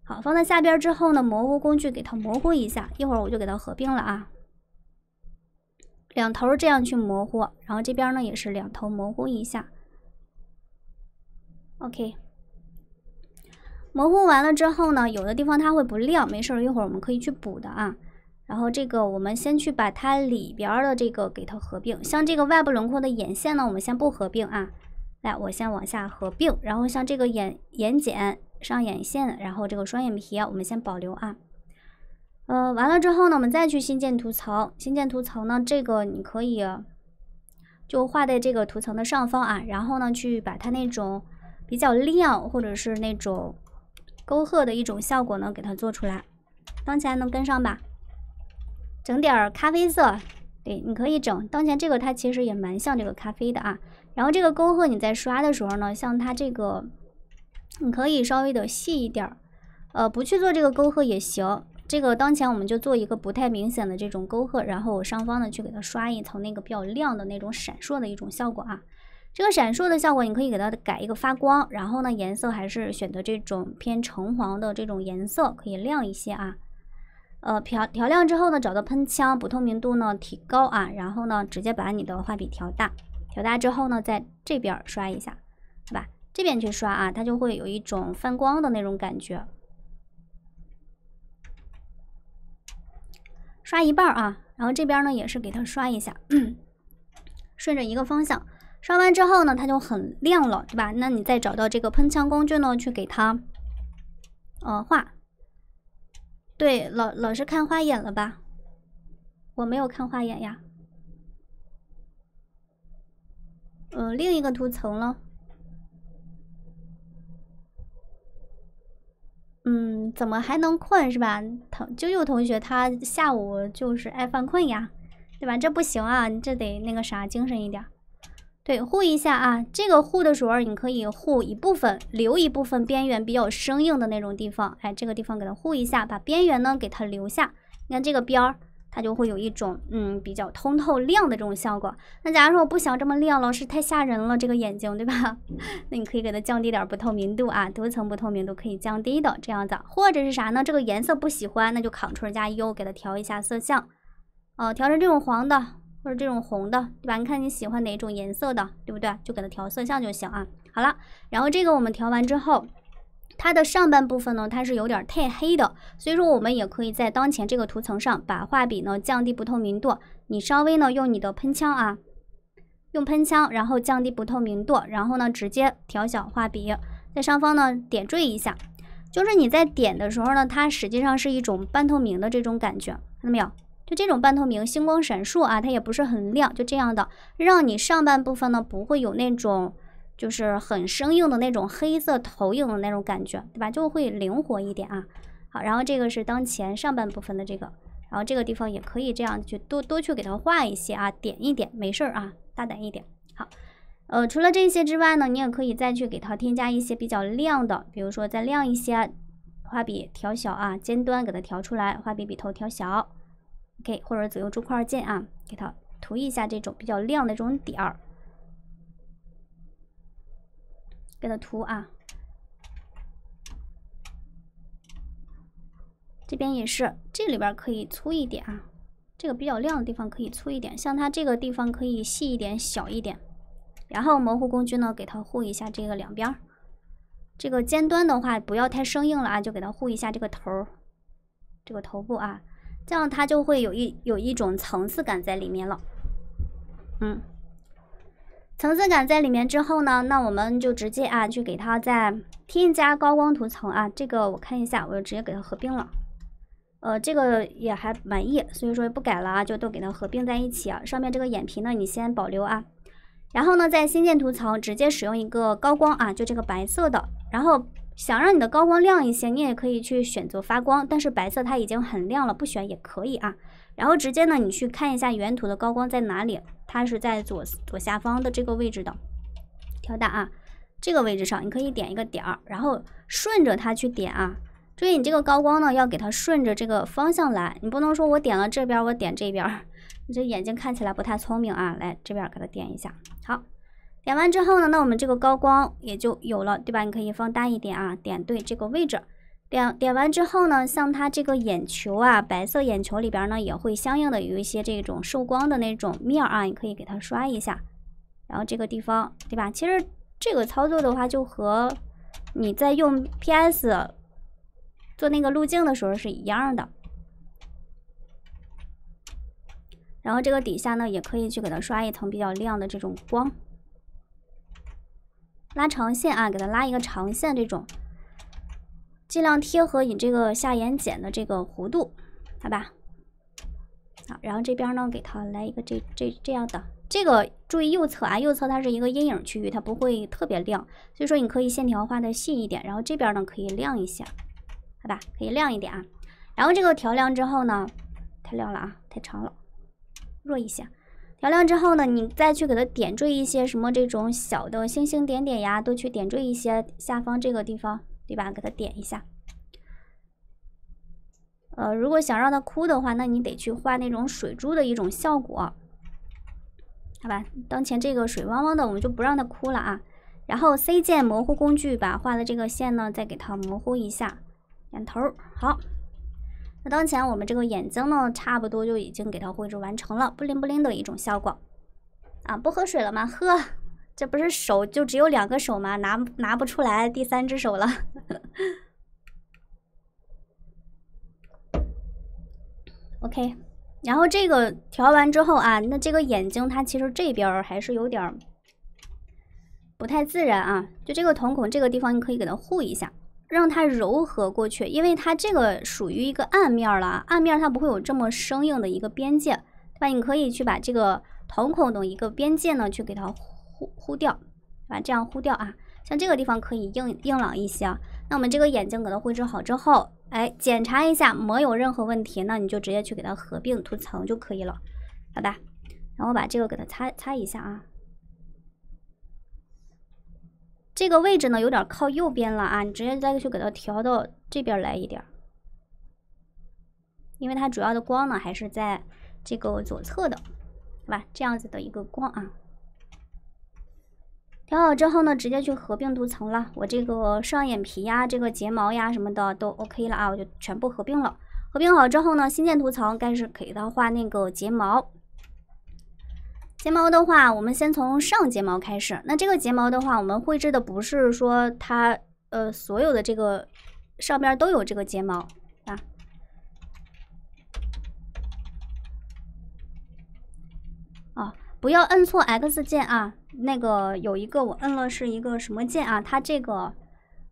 好，放在下边之后呢，模糊工具给它模糊一下，一会儿我就给它合并了啊。两头这样去模糊，然后这边呢也是两头模糊一下。OK。模糊完了之后呢，有的地方它会不亮，没事儿，一会儿我们可以去补的啊。然后这个我们先去把它里边的这个给它合并，像这个外部轮廓的眼线呢，我们先不合并啊。来，我先往下合并，然后像这个眼眼睑上眼线，然后这个双眼皮，我们先保留啊。呃，完了之后呢，我们再去新建图层，新建图层呢，这个你可以就画在这个图层的上方啊，然后呢去把它那种比较亮或者是那种。沟壑的一种效果呢，给它做出来。当前能跟上吧？整点儿咖啡色，对，你可以整。当前这个它其实也蛮像这个咖啡的啊。然后这个沟壑你在刷的时候呢，像它这个，你可以稍微的细一点儿。呃，不去做这个沟壑也行。这个当前我们就做一个不太明显的这种沟壑，然后我上方呢去给它刷一层那个比较亮的那种闪烁的一种效果啊。这个闪烁的效果，你可以给它改一个发光，然后呢，颜色还是选择这种偏橙黄的这种颜色，可以亮一些啊。呃，调调亮之后呢，找到喷枪，不透明度呢提高啊，然后呢，直接把你的画笔调大，调大之后呢，在这边刷一下，对吧？这边去刷啊，它就会有一种泛光的那种感觉。刷一半啊，然后这边呢也是给它刷一下，顺着一个方向。刷完之后呢，它就很亮了，对吧？那你再找到这个喷枪工具呢，去给它，呃，画。对，老老师看花眼了吧？我没有看花眼呀。嗯，另一个图层了。嗯，怎么还能困是吧？同啾啾同学他下午就是爱犯困呀，对吧？这不行啊，你这得那个啥，精神一点。对，护一下啊，这个护的时候，你可以护一部分，留一部分边缘比较生硬的那种地方。哎，这个地方给它护一下，把边缘呢给它留下。你看这个边儿，它就会有一种嗯比较通透亮的这种效果。那假如说我不想这么亮了，是太吓人了，这个眼睛对吧？那你可以给它降低点不透明度啊，多层不透明度可以降低的，这样子。或者是啥呢？这个颜色不喜欢，那就 Ctrl 加 U 给它调一下色相，哦，调成这种黄的。或者这种红的，对吧？你看你喜欢哪种颜色的，对不对？就给它调色相就行啊。好了，然后这个我们调完之后，它的上半部分呢，它是有点太黑的，所以说我们也可以在当前这个图层上把画笔呢降低不透明度。你稍微呢用你的喷枪啊，用喷枪，然后降低不透明度，然后呢直接调小画笔，在上方呢点缀一下。就是你在点的时候呢，它实际上是一种半透明的这种感觉，看到没有？就这种半透明、星光闪烁啊，它也不是很亮，就这样的，让你上半部分呢不会有那种就是很生硬的那种黑色投影的那种感觉，对吧？就会灵活一点啊。好，然后这个是当前上半部分的这个，然后这个地方也可以这样去多多去给它画一些啊，点一点没事儿啊，大胆一点。好，呃，除了这些之外呢，你也可以再去给它添加一些比较亮的，比如说再亮一些，画笔调小啊，尖端给它调出来，画笔笔头调小。OK，或者左右珠块键啊，给它涂一下这种比较亮的这种点儿，给它涂啊。这边也是，这里边可以粗一点啊，这个比较亮的地方可以粗一点，像它这个地方可以细一点、小一点。然后模糊工具呢，给它糊一下这个两边，这个尖端的话不要太生硬了啊，就给它糊一下这个头，这个头部啊。这样它就会有一有一种层次感在里面了，嗯，层次感在里面之后呢，那我们就直接啊，去给它再添加高光图层啊，这个我看一下，我就直接给它合并了，呃，这个也还满意，所以说不改了啊，就都给它合并在一起啊。上面这个眼皮呢，你先保留啊，然后呢，再新建图层，直接使用一个高光啊，就这个白色的，然后。想让你的高光亮一些，你也可以去选择发光，但是白色它已经很亮了，不选也可以啊。然后直接呢，你去看一下原图的高光在哪里，它是在左左下方的这个位置的，调大啊，这个位置上你可以点一个点儿，然后顺着它去点啊。注意你这个高光呢，要给它顺着这个方向来，你不能说我点了这边，我点这边，你这眼睛看起来不太聪明啊。来这边给它点一下，好。点完之后呢，那我们这个高光也就有了，对吧？你可以放大一点啊，点对这个位置，点点完之后呢，像它这个眼球啊，白色眼球里边呢，也会相应的有一些这种受光的那种面啊，你可以给它刷一下。然后这个地方，对吧？其实这个操作的话，就和你在用 PS 做那个路径的时候是一样的。然后这个底下呢，也可以去给它刷一层比较亮的这种光。拉长线啊，给它拉一个长线，这种尽量贴合你这个下眼睑的这个弧度，好吧？好，然后这边呢，给它来一个这这这样的，这个注意右侧啊，右侧它是一个阴影区域，它不会特别亮，所以说你可以线条画的细一点，然后这边呢可以亮一下，好吧？可以亮一点啊，然后这个调亮之后呢，太亮了啊，太长了，弱一下。调亮之后呢，你再去给它点缀一些什么这种小的星星点点呀，都去点缀一些下方这个地方，对吧？给它点一下。呃，如果想让它哭的话，那你得去画那种水珠的一种效果。好吧，当前这个水汪汪的，我们就不让它哭了啊。然后 C 键模糊工具把画的这个线呢，再给它模糊一下，点头好。当前我们这个眼睛呢，差不多就已经给它绘制完成了，布灵布灵的一种效果。啊，不喝水了吗？喝，这不是手就只有两个手吗？拿拿不出来第三只手了。OK，然后这个调完之后啊，那这个眼睛它其实这边还是有点不太自然啊，就这个瞳孔这个地方，你可以给它护一下。让它柔和过去，因为它这个属于一个暗面了，暗面它不会有这么生硬的一个边界，对吧？你可以去把这个瞳孔的一个边界呢，去给它呼呼掉，对吧？这样呼掉啊，像这个地方可以硬硬朗一些啊。那我们这个眼睛给它绘制好之后，哎，检查一下没有任何问题，那你就直接去给它合并图层就可以了，好吧？然后把这个给它擦擦一下啊。这个位置呢，有点靠右边了啊！你直接再去给它调到这边来一点，因为它主要的光呢，还是在这个左侧的，好吧？这样子的一个光啊。调好之后呢，直接去合并图层了。我这个上眼皮呀、这个睫毛呀什么的都 OK 了啊，我就全部合并了。合并好之后呢，新建图层，开始给它画那个睫毛。睫毛的话，我们先从上睫毛开始。那这个睫毛的话，我们绘制的不是说它呃所有的这个上边都有这个睫毛啊。哦，不要摁错 X 键啊！那个有一个我摁了是一个什么键啊？它这个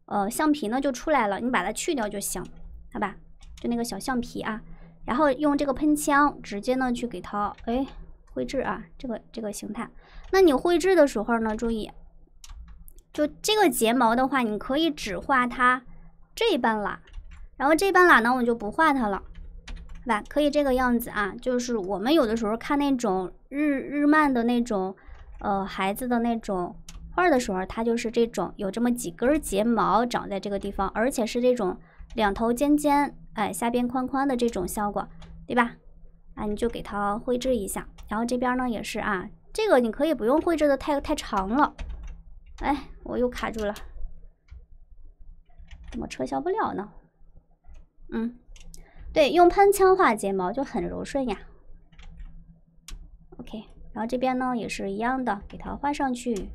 呃橡皮呢就出来了，你把它去掉就行，好吧？就那个小橡皮啊，然后用这个喷枪直接呢去给它哎。绘制啊，这个这个形态。那你绘制的时候呢，注意，就这个睫毛的话，你可以只画它这半拉，然后这半拉呢，我就不画它了，对吧？可以这个样子啊，就是我们有的时候看那种日日漫的那种呃孩子的那种画的时候，它就是这种有这么几根睫毛长在这个地方，而且是这种两头尖尖，哎下边宽宽的这种效果，对吧？啊，你就给它绘制一下，然后这边呢也是啊，这个你可以不用绘制的太太长了。哎，我又卡住了，怎么撤销不了呢？嗯，对，用喷枪画睫毛就很柔顺呀。OK，然后这边呢也是一样的，给它画上去。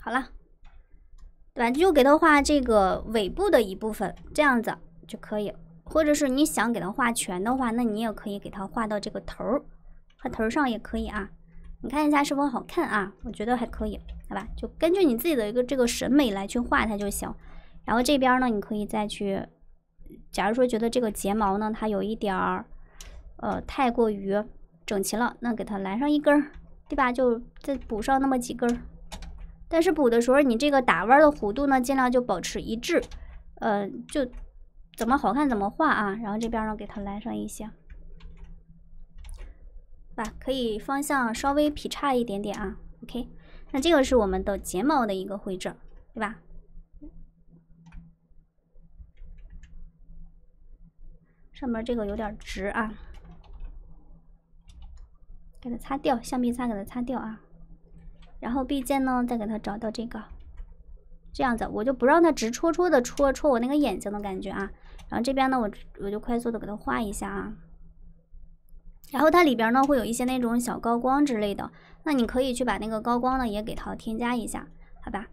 好了，对吧？就给它画这个尾部的一部分，这样子就可以了。或者是你想给它画全的话，那你也可以给它画到这个头儿，画头上也可以啊。你看一下是否好看啊？我觉得还可以，好吧？就根据你自己的一个这个审美来去画它就行。然后这边呢，你可以再去，假如说觉得这个睫毛呢它有一点儿，呃，太过于整齐了，那给它来上一根儿，对吧？就再补上那么几根儿。但是补的时候，你这个打弯的弧度呢，尽量就保持一致，嗯，就。怎么好看怎么画啊！然后这边呢，给它来上一些，吧，可以方向稍微劈叉一点点啊。OK，那这个是我们的睫毛的一个绘制，对吧？上面这个有点直啊，给它擦掉，橡皮擦给它擦掉啊。然后 B 尖呢，再给它找到这个，这样子，我就不让它直戳戳的戳戳我那个眼睛的感觉啊。然后这边呢，我我就快速的给它画一下啊。然后它里边呢会有一些那种小高光之类的，那你可以去把那个高光呢也给它添加一下，好吧？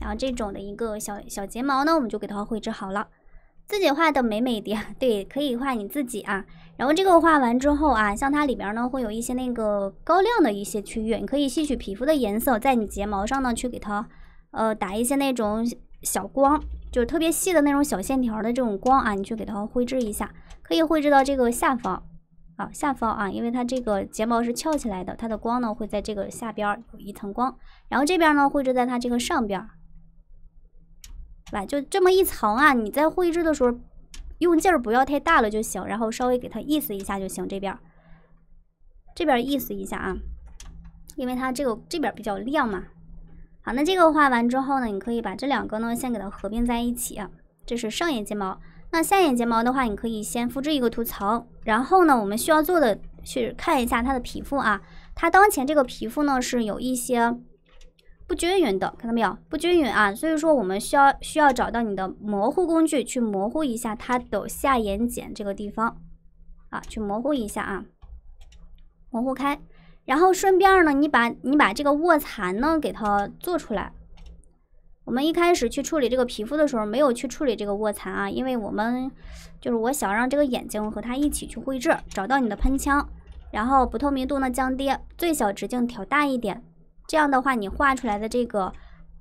然后这种的一个小小睫毛呢，我们就给它绘制好了，自己画的美美的，对，可以画你自己啊。然后这个画完之后啊，像它里边呢会有一些那个高亮的一些区域，你可以吸取皮肤的颜色，在你睫毛上呢去给它呃打一些那种小光。就是特别细的那种小线条的这种光啊，你去给它绘制一下，可以绘制到这个下方啊，下方啊，因为它这个睫毛是翘起来的，它的光呢会在这个下边有一层光，然后这边呢绘制在它这个上边，来就这么一层啊，你在绘制的时候用劲儿不要太大了就行，然后稍微给它意思一下就行，这边，这边意思一下啊，因为它这个这边比较亮嘛。那这个画完之后呢，你可以把这两个呢先给它合并在一起。这是上眼睫毛，那下眼睫毛的话，你可以先复制一个图层。然后呢，我们需要做的去看一下它的皮肤啊，它当前这个皮肤呢是有一些不均匀的，看到没有？不均匀啊，所以说我们需要需要找到你的模糊工具去模糊一下它的下眼睑这个地方啊，去模糊一下啊，模糊开。然后顺便呢，你把你把这个卧蚕呢给它做出来。我们一开始去处理这个皮肤的时候，没有去处理这个卧蚕啊，因为我们就是我想让这个眼睛和它一起去绘制。找到你的喷枪，然后不透明度呢降低，最小直径调大一点。这样的话，你画出来的这个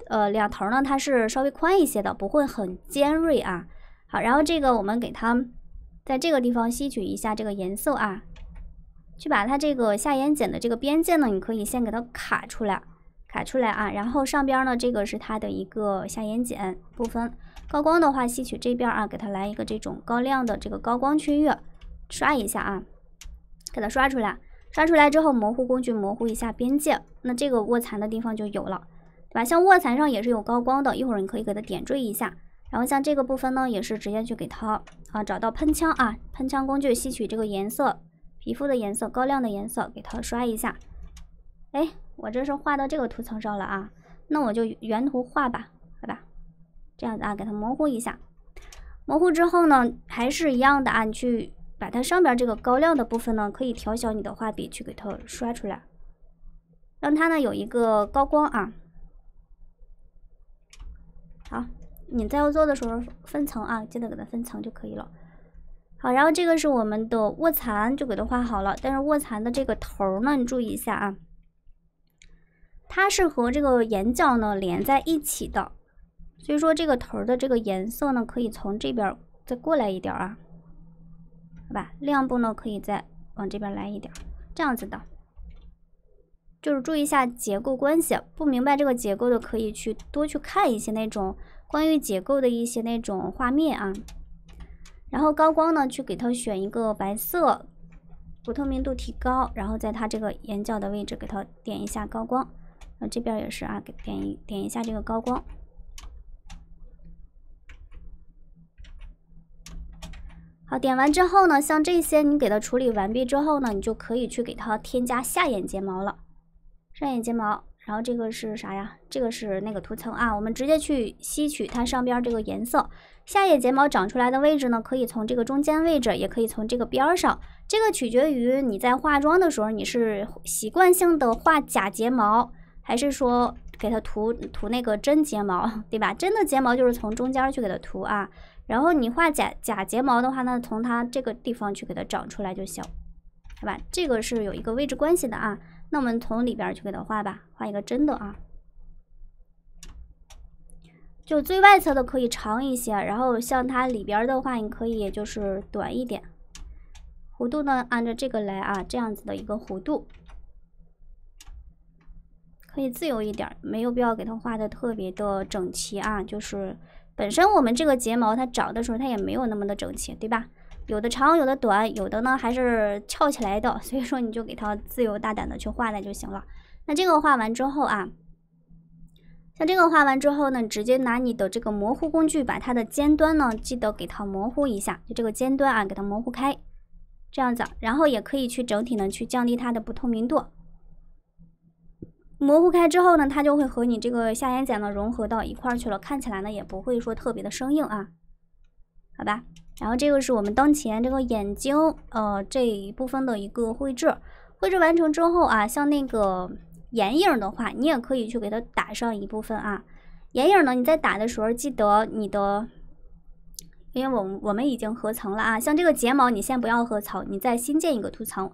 呃两头呢，它是稍微宽一些的，不会很尖锐啊。好，然后这个我们给它在这个地方吸取一下这个颜色啊。去把它这个下眼睑的这个边界呢，你可以先给它卡出来，卡出来啊。然后上边呢，这个是它的一个下眼睑部分。高光的话，吸取这边啊，给它来一个这种高亮的这个高光区域，刷一下啊，给它刷出来。刷出来之后，模糊工具模糊一下边界，那这个卧蚕的地方就有了，对吧？像卧蚕上也是有高光的，一会儿你可以给它点缀一下。然后像这个部分呢，也是直接去给它啊，找到喷枪啊，喷枪工具吸取这个颜色。皮肤的颜色，高亮的颜色，给它刷一下。哎，我这是画到这个图层上了啊，那我就原图画吧，好吧？这样子啊，给它模糊一下。模糊之后呢，还是一样的啊，你去把它上边这个高亮的部分呢，可以调小你的画笔去给它刷出来，让它呢有一个高光啊。好，你在要做的时候分层啊，记得给它分层就可以了。好，然后这个是我们的卧蚕，就给它画好了。但是卧蚕的这个头儿呢，你注意一下啊，它是和这个眼角呢连在一起的，所以说这个头的这个颜色呢，可以从这边再过来一点啊，好吧？亮部呢，可以再往这边来一点，这样子的，就是注意一下结构关系。不明白这个结构的，可以去多去看一些那种关于结构的一些那种画面啊。然后高光呢，去给它选一个白色，不透明度提高，然后在它这个眼角的位置给它点一下高光，那这边也是啊，给点一点一下这个高光。好，点完之后呢，像这些你给它处理完毕之后呢，你就可以去给它添加下眼睫毛了，上眼睫毛。然后这个是啥呀？这个是那个图层啊。我们直接去吸取它上边这个颜色。下眼睫毛长出来的位置呢，可以从这个中间位置，也可以从这个边儿上。这个取决于你在化妆的时候，你是习惯性的画假睫毛，还是说给它涂涂那个真睫毛，对吧？真的睫毛就是从中间去给它涂啊。然后你画假假睫毛的话呢，从它这个地方去给它长出来就行，好吧？这个是有一个位置关系的啊。那我们从里边去给它画吧，画一个真的啊。就最外侧的可以长一些，然后像它里边的话，你可以就是短一点。弧度呢，按照这个来啊，这样子的一个弧度，可以自由一点，没有必要给它画的特别的整齐啊。就是本身我们这个睫毛它长的时候，它也没有那么的整齐，对吧？有的长，有的短，有的呢还是翘起来的，所以说你就给它自由大胆的去画了就行了。那这个画完之后啊，像这个画完之后呢，直接拿你的这个模糊工具，把它的尖端呢，记得给它模糊一下，就这个尖端啊，给它模糊开，这样子，然后也可以去整体呢去降低它的不透明度。模糊开之后呢，它就会和你这个下眼睑呢融合到一块儿去了，看起来呢也不会说特别的生硬啊，好吧？然后这个是我们当前这个眼睛，呃这一部分的一个绘制。绘制完成之后啊，像那个眼影的话，你也可以去给它打上一部分啊。眼影呢，你在打的时候记得你的，因为我们我们已经合层了啊。像这个睫毛，你先不要合层，你再新建一个图层。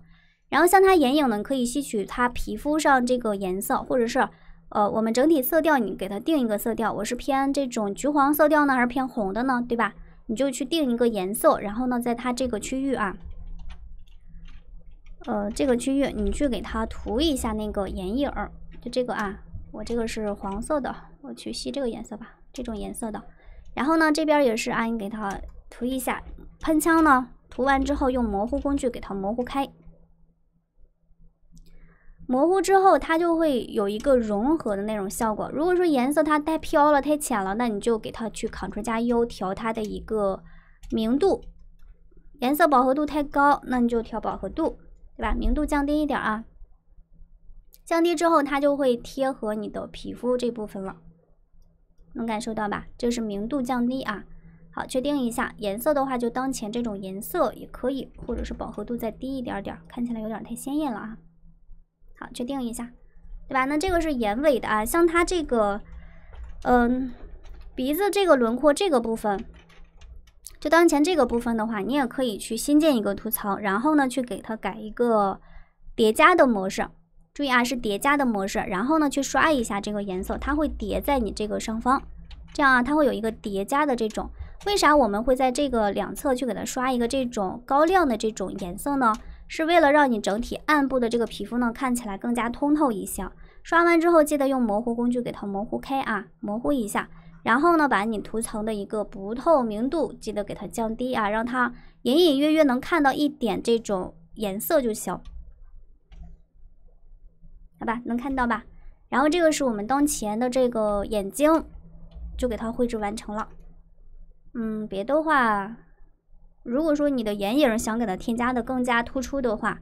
然后像它眼影呢，可以吸取它皮肤上这个颜色，或者是呃我们整体色调，你给它定一个色调。我是偏这种橘黄色调呢，还是偏红的呢？对吧？你就去定一个颜色，然后呢，在它这个区域啊，呃，这个区域你去给它涂一下那个眼影儿，就这个啊，我这个是黄色的，我去吸这个颜色吧，这种颜色的。然后呢，这边也是，阿你给它涂一下，喷枪呢，涂完之后用模糊工具给它模糊开。模糊之后，它就会有一个融合的那种效果。如果说颜色它太飘了、太浅了，那你就给它去 Ctrl 加 U 调它的一个明度。颜色饱和度太高，那你就调饱和度，对吧？明度降低一点啊。降低之后，它就会贴合你的皮肤这部分了。能感受到吧？这是明度降低啊。好，确定一下颜色的话，就当前这种颜色也可以，或者是饱和度再低一点点，看起来有点太鲜艳了啊。确定一下，对吧？那这个是眼尾的啊，像它这个，嗯，鼻子这个轮廓这个部分，就当前这个部分的话，你也可以去新建一个图层，然后呢去给它改一个叠加的模式。注意啊，是叠加的模式。然后呢去刷一下这个颜色，它会叠在你这个上方，这样啊，它会有一个叠加的这种。为啥我们会在这个两侧去给它刷一个这种高亮的这种颜色呢？是为了让你整体暗部的这个皮肤呢看起来更加通透一些。刷完之后，记得用模糊工具给它模糊开啊，模糊一下。然后呢，把你图层的一个不透明度记得给它降低啊，让它隐隐约约能看到一点这种颜色就行。好吧，能看到吧？然后这个是我们当前的这个眼睛，就给它绘制完成了。嗯，别的话。如果说你的眼影想给它添加的更加突出的话，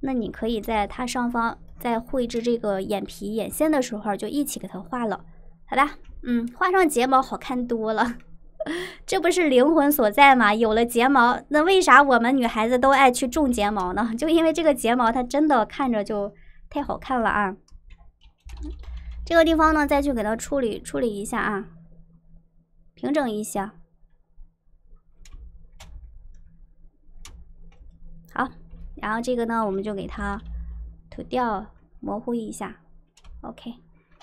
那你可以在它上方在绘制这个眼皮眼线的时候就一起给它画了。好的，嗯，画上睫毛好看多了，这不是灵魂所在吗？有了睫毛，那为啥我们女孩子都爱去种睫毛呢？就因为这个睫毛它真的看着就太好看了啊！这个地方呢，再去给它处理处理一下啊，平整一些。然后这个呢，我们就给它涂掉、模糊一下，OK，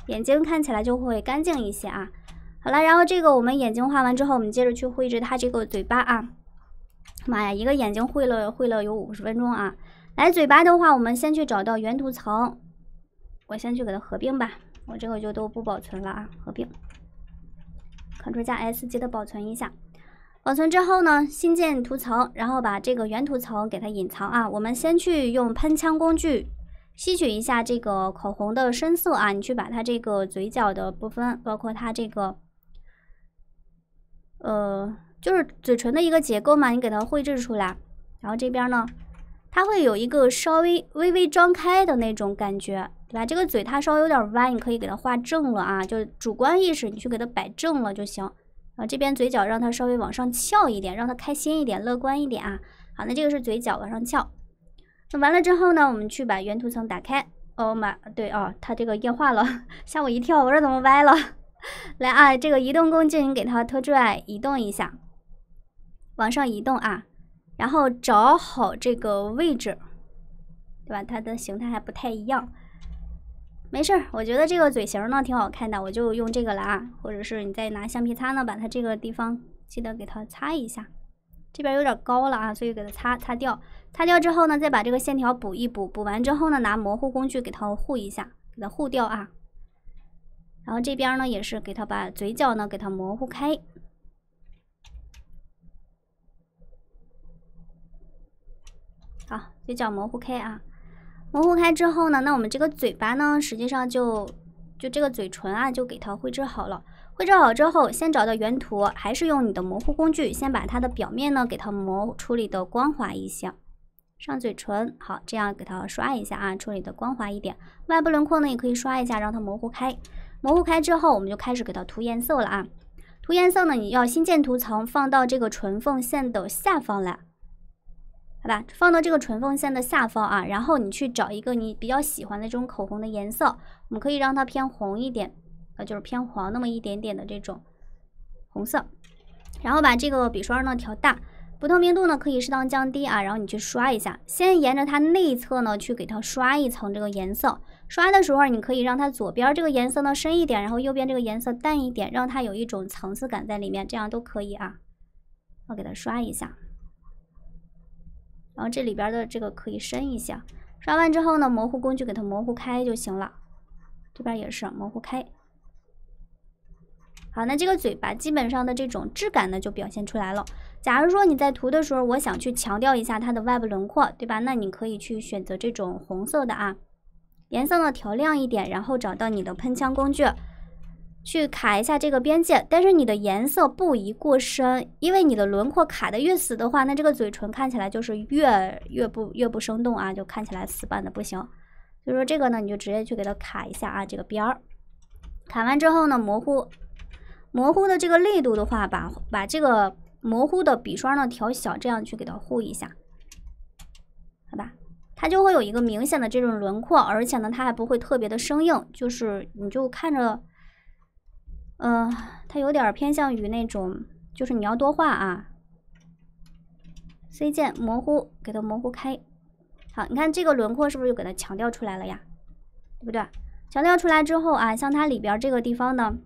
眼睛看起来就会干净一些啊。好了，然后这个我们眼睛画完之后，我们接着去绘制它这个嘴巴啊。妈呀，一个眼睛绘了绘了有五十分钟啊！来，嘴巴的话，我们先去找到原图层，我先去给它合并吧，我这个就都不保存了啊，合并，Ctrl 加 S，记得保存一下。保存之后呢，新建图层，然后把这个原图层给它隐藏啊。我们先去用喷枪工具吸取一下这个口红的深色啊。你去把它这个嘴角的部分，包括它这个，呃，就是嘴唇的一个结构嘛，你给它绘制出来。然后这边呢，它会有一个稍微微微张开的那种感觉，对吧？这个嘴它稍微有点弯，你可以给它画正了啊，就是主观意识，你去给它摆正了就行。啊，这边嘴角让它稍微往上翘一点，让它开心一点，乐观一点啊。好，那这个是嘴角往上翘。那完了之后呢，我们去把原图层打开。哦妈，对啊，它这个液化了，吓我一跳，我说怎么歪了。来啊，这个移动工具你给它拖拽移动一下，往上移动啊，然后找好这个位置，对吧？它的形态还不太一样。没事儿，我觉得这个嘴型呢挺好看的，我就用这个了啊。或者是你再拿橡皮擦呢，把它这个地方记得给它擦一下。这边有点高了啊，所以给它擦擦掉。擦掉之后呢，再把这个线条补一补。补完之后呢，拿模糊工具给它糊一下，给它糊掉啊。然后这边呢，也是给它把嘴角呢给它模糊开。好，嘴角模糊开啊。模糊开之后呢，那我们这个嘴巴呢，实际上就就这个嘴唇啊，就给它绘制好了。绘制好之后，先找到原图，还是用你的模糊工具，先把它的表面呢给它模处理的光滑一些。上嘴唇，好，这样给它刷一下啊，处理的光滑一点。外部轮廓呢，也可以刷一下，让它模糊开。模糊开之后，我们就开始给它涂颜色了啊。涂颜色呢，你要新建图层，放到这个唇缝线的下方来。好吧，放到这个唇缝线的下方啊，然后你去找一个你比较喜欢的这种口红的颜色，我们可以让它偏红一点，呃，就是偏黄那么一点点的这种红色，然后把这个笔刷呢调大，不透明度呢可以适当降低啊，然后你去刷一下，先沿着它内侧呢去给它刷一层这个颜色，刷的时候你可以让它左边这个颜色呢深一点，然后右边这个颜色淡一点，让它有一种层次感在里面，这样都可以啊，我给它刷一下。然后这里边的这个可以深一下，刷完之后呢，模糊工具给它模糊开就行了。这边也是模糊开。好，那这个嘴巴基本上的这种质感呢就表现出来了。假如说你在涂的时候，我想去强调一下它的外部轮廓，对吧？那你可以去选择这种红色的啊，颜色呢调亮一点，然后找到你的喷枪工具。去卡一下这个边界，但是你的颜色不宜过深，因为你的轮廓卡的越死的话，那这个嘴唇看起来就是越越不越不生动啊，就看起来死板的不行。所以说这个呢，你就直接去给它卡一下啊，这个边儿。卡完之后呢，模糊，模糊的这个力度的话，把把这个模糊的笔刷呢调小，这样去给它糊一下，好吧？它就会有一个明显的这种轮廓，而且呢，它还不会特别的生硬，就是你就看着。呃，它有点偏向于那种，就是你要多画啊。C 键模糊，给它模糊开。好，你看这个轮廓是不是又给它强调出来了呀？对不对？强调出来之后啊，像它里边这个地方呢，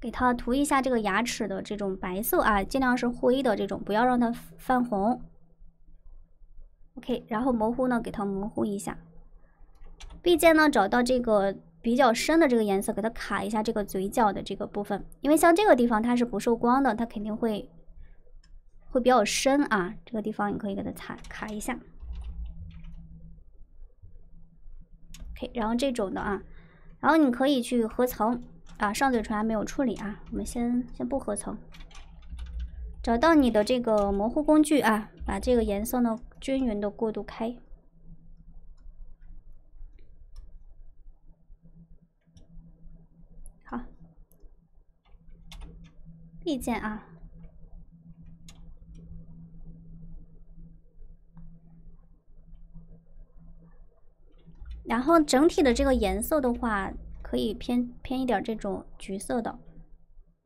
给它涂一下这个牙齿的这种白色啊，尽量是灰的这种，不要让它泛红。OK，然后模糊呢，给它模糊一下。B 键呢，找到这个。比较深的这个颜色，给它卡一下这个嘴角的这个部分，因为像这个地方它是不受光的，它肯定会会比较深啊。这个地方你可以给它擦卡一下。OK，然后这种的啊，然后你可以去合层啊。上嘴唇还没有处理啊，我们先先不合层。找到你的这个模糊工具啊，把这个颜色呢均匀的过渡开。意见啊，然后整体的这个颜色的话，可以偏偏一点这种橘色的，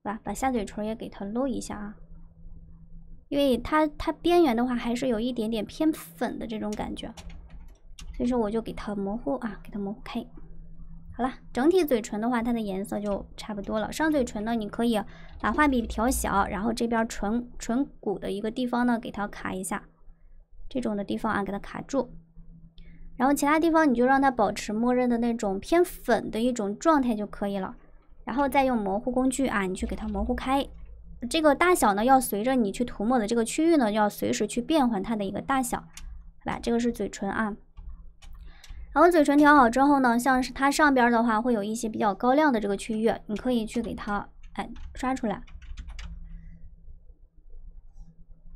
把把下嘴唇也给它露一下啊，因为它它边缘的话还是有一点点偏粉的这种感觉，所以说我就给它模糊啊，给它模糊开。好了，整体嘴唇的话，它的颜色就差不多了。上嘴唇呢，你可以把画笔调小，然后这边唇唇骨的一个地方呢，给它卡一下，这种的地方啊，给它卡住。然后其他地方你就让它保持默认的那种偏粉的一种状态就可以了。然后再用模糊工具啊，你去给它模糊开。这个大小呢，要随着你去涂抹的这个区域呢，要随时去变换它的一个大小，来，这个是嘴唇啊。然后嘴唇调好之后呢，像是它上边的话，会有一些比较高亮的这个区域，你可以去给它，哎，刷出来，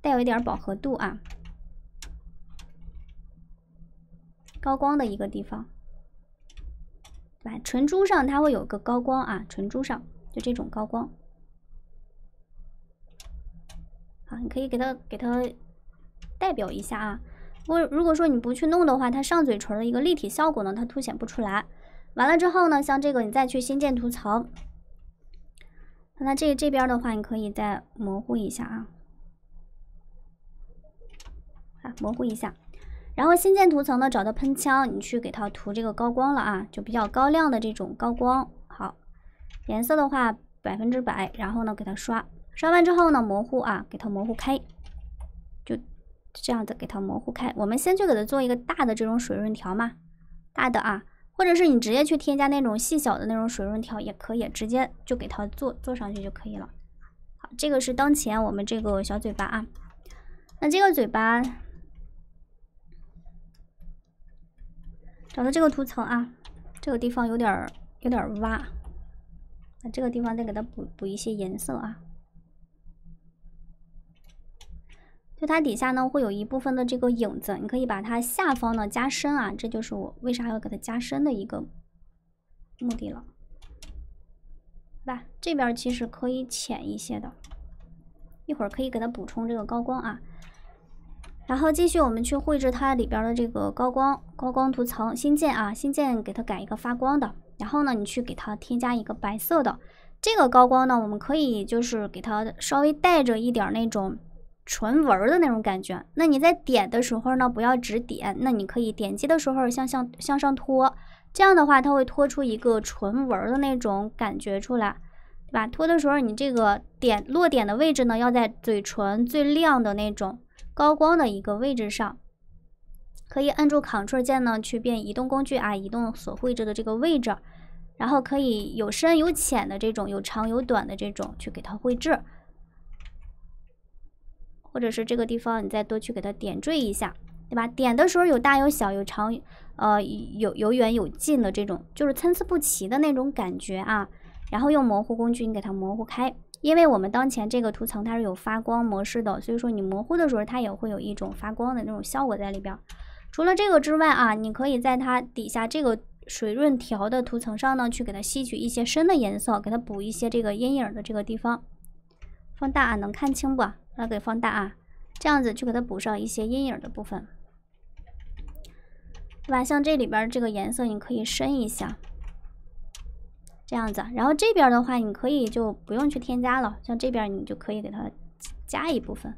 带有一点饱和度啊，高光的一个地方，对吧？唇珠上它会有个高光啊，唇珠上就这种高光，好，你可以给它给它代表一下啊。如果如果说你不去弄的话，它上嘴唇的一个立体效果呢，它凸显不出来。完了之后呢，像这个你再去新建图层，那这这边的话你可以再模糊一下啊，啊，模糊一下。然后新建图层呢，找到喷枪，你去给它涂这个高光了啊，就比较高亮的这种高光。好，颜色的话百分之百，然后呢给它刷，刷完之后呢模糊啊，给它模糊开。这样子给它模糊开，我们先去给它做一个大的这种水润条嘛，大的啊，或者是你直接去添加那种细小的那种水润条也可以，直接就给它做做上去就可以了。好，这个是当前我们这个小嘴巴啊，那这个嘴巴找到这个图层啊，这个地方有点儿有点洼，那这个地方再给它补补一些颜色啊。就它底下呢，会有一部分的这个影子，你可以把它下方呢加深啊，这就是我为啥要给它加深的一个目的了，对吧？这边其实可以浅一些的，一会儿可以给它补充这个高光啊。然后继续，我们去绘制它里边的这个高光，高光图层新建啊，新建给它改一个发光的，然后呢，你去给它添加一个白色的这个高光呢，我们可以就是给它稍微带着一点那种。唇纹的那种感觉，那你在点的时候呢，不要直点，那你可以点击的时候向向向上拖，这样的话它会拖出一个唇纹的那种感觉出来，对吧？拖的时候你这个点落点的位置呢，要在嘴唇最亮的那种高光的一个位置上，可以按住 c t r l 键呢去变移动工具啊，移动所绘制的这个位置，然后可以有深有浅的这种，有长有短的这种去给它绘制。或者是这个地方，你再多去给它点缀一下，对吧？点的时候有大有小，有长，呃，有有远有近的这种，就是参差不齐的那种感觉啊。然后用模糊工具，你给它模糊开，因为我们当前这个图层它是有发光模式的，所以说你模糊的时候它也会有一种发光的那种效果在里边。除了这个之外啊，你可以在它底下这个水润条的图层上呢，去给它吸取一些深的颜色，给它补一些这个阴影的这个地方。放大啊，能看清不？那给放大啊，这样子去给它补上一些阴影的部分，对吧？像这里边这个颜色，你可以深一下，这样子。然后这边的话，你可以就不用去添加了，像这边你就可以给它加一部分，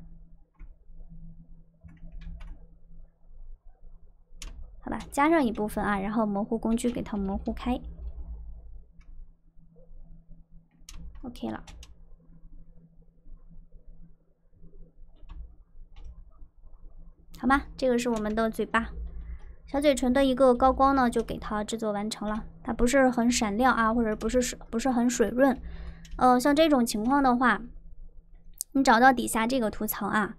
好吧？加上一部分啊，然后模糊工具给它模糊开，OK 了。好吗？这个是我们的嘴巴，小嘴唇的一个高光呢，就给它制作完成了。它不是很闪亮啊，或者不是水，不是很水润。呃，像这种情况的话，你找到底下这个图层啊，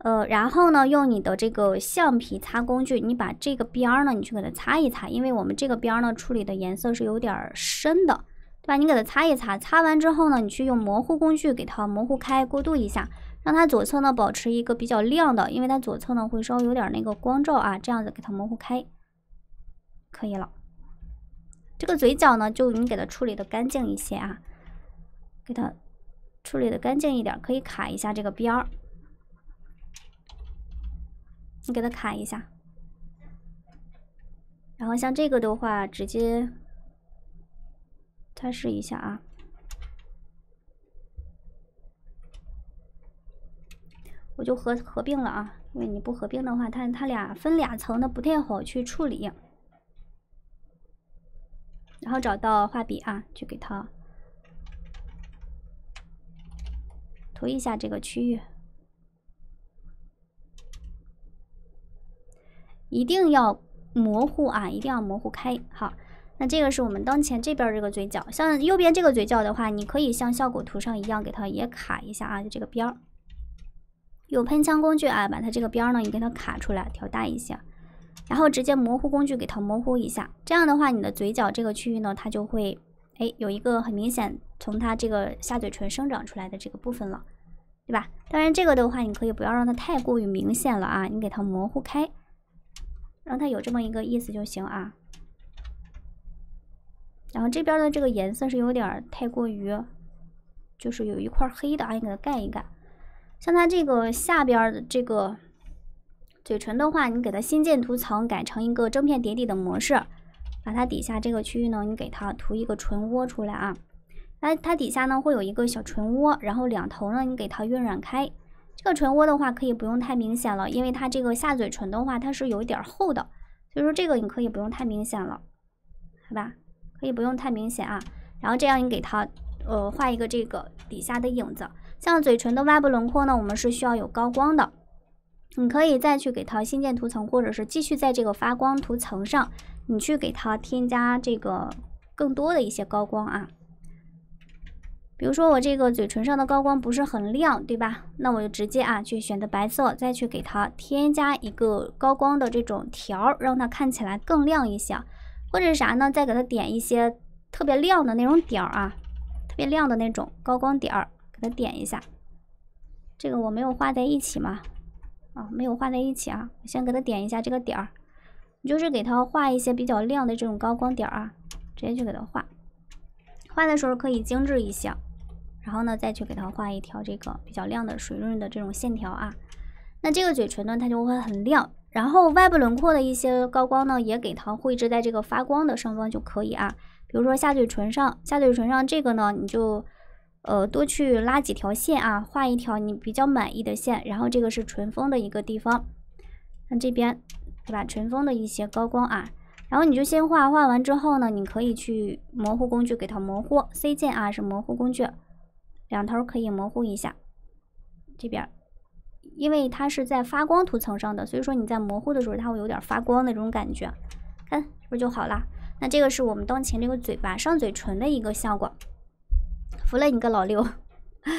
呃，然后呢，用你的这个橡皮擦工具，你把这个边儿呢，你去给它擦一擦，因为我们这个边儿呢，处理的颜色是有点深的，对吧？你给它擦一擦，擦完之后呢，你去用模糊工具给它模糊开，过渡一下。让它左侧呢保持一个比较亮的，因为它左侧呢会稍微有点那个光照啊，这样子给它模糊开，可以了。这个嘴角呢，就你给它处理的干净一些啊，给它处理的干净一点，可以卡一下这个边儿，你给它卡一下。然后像这个的话，直接擦试一下啊。我就合合并了啊，因为你不合并的话，它它俩分俩层的不太好去处理。然后找到画笔啊，去给它涂一下这个区域，一定要模糊啊，一定要模糊开。好，那这个是我们当前这边这个嘴角，像右边这个嘴角的话，你可以像效果图上一样给它也卡一下啊，就这个边儿。用喷枪工具啊，把它这个边儿呢，你给它卡出来，调大一些，然后直接模糊工具给它模糊一下。这样的话，你的嘴角这个区域呢，它就会哎有一个很明显从它这个下嘴唇生长出来的这个部分了，对吧？当然这个的话，你可以不要让它太过于明显了啊，你给它模糊开，让它有这么一个意思就行啊。然后这边的这个颜色是有点太过于，就是有一块黑的啊，你给它盖一盖。像它这个下边的这个嘴唇的话，你给它新建图层，改成一个正片叠底的模式，把它底下这个区域呢，你给它涂一个唇窝出来啊。它它底下呢会有一个小唇窝，然后两头呢你给它晕染开。这个唇窝的话可以不用太明显了，因为它这个下嘴唇的话它是有一点厚的，所以说这个你可以不用太明显了，好吧？可以不用太明显啊。然后这样你给它呃画一个这个底下的影子。像嘴唇的外部轮廓呢，我们是需要有高光的。你可以再去给它新建图层，或者是继续在这个发光图层上，你去给它添加这个更多的一些高光啊。比如说我这个嘴唇上的高光不是很亮，对吧？那我就直接啊去选择白色，再去给它添加一个高光的这种条，让它看起来更亮一些。或者是啥呢？再给它点一些特别亮的那种点儿啊，特别亮的那种高光点儿。给它点一下，这个我没有画在一起嘛？啊，没有画在一起啊！先给它点一下这个点儿，就是给它画一些比较亮的这种高光点儿啊，直接去给它画。画的时候可以精致一些，然后呢，再去给它画一条这个比较亮的水润的这种线条啊。那这个嘴唇呢，它就会很亮。然后外部轮廓的一些高光呢，也给它绘制在这个发光的上方就可以啊。比如说下嘴唇上，下嘴唇上这个呢，你就。呃，多去拉几条线啊，画一条你比较满意的线。然后这个是唇峰的一个地方，看这边，对吧？唇峰的一些高光啊。然后你就先画，画完之后呢，你可以去模糊工具给它模糊。C 键啊是模糊工具，两头可以模糊一下。这边，因为它是在发光图层上的，所以说你在模糊的时候，它会有点发光那种感觉。看，是不是就好啦？那这个是我们当前这个嘴巴上嘴唇的一个效果。服了你个老六！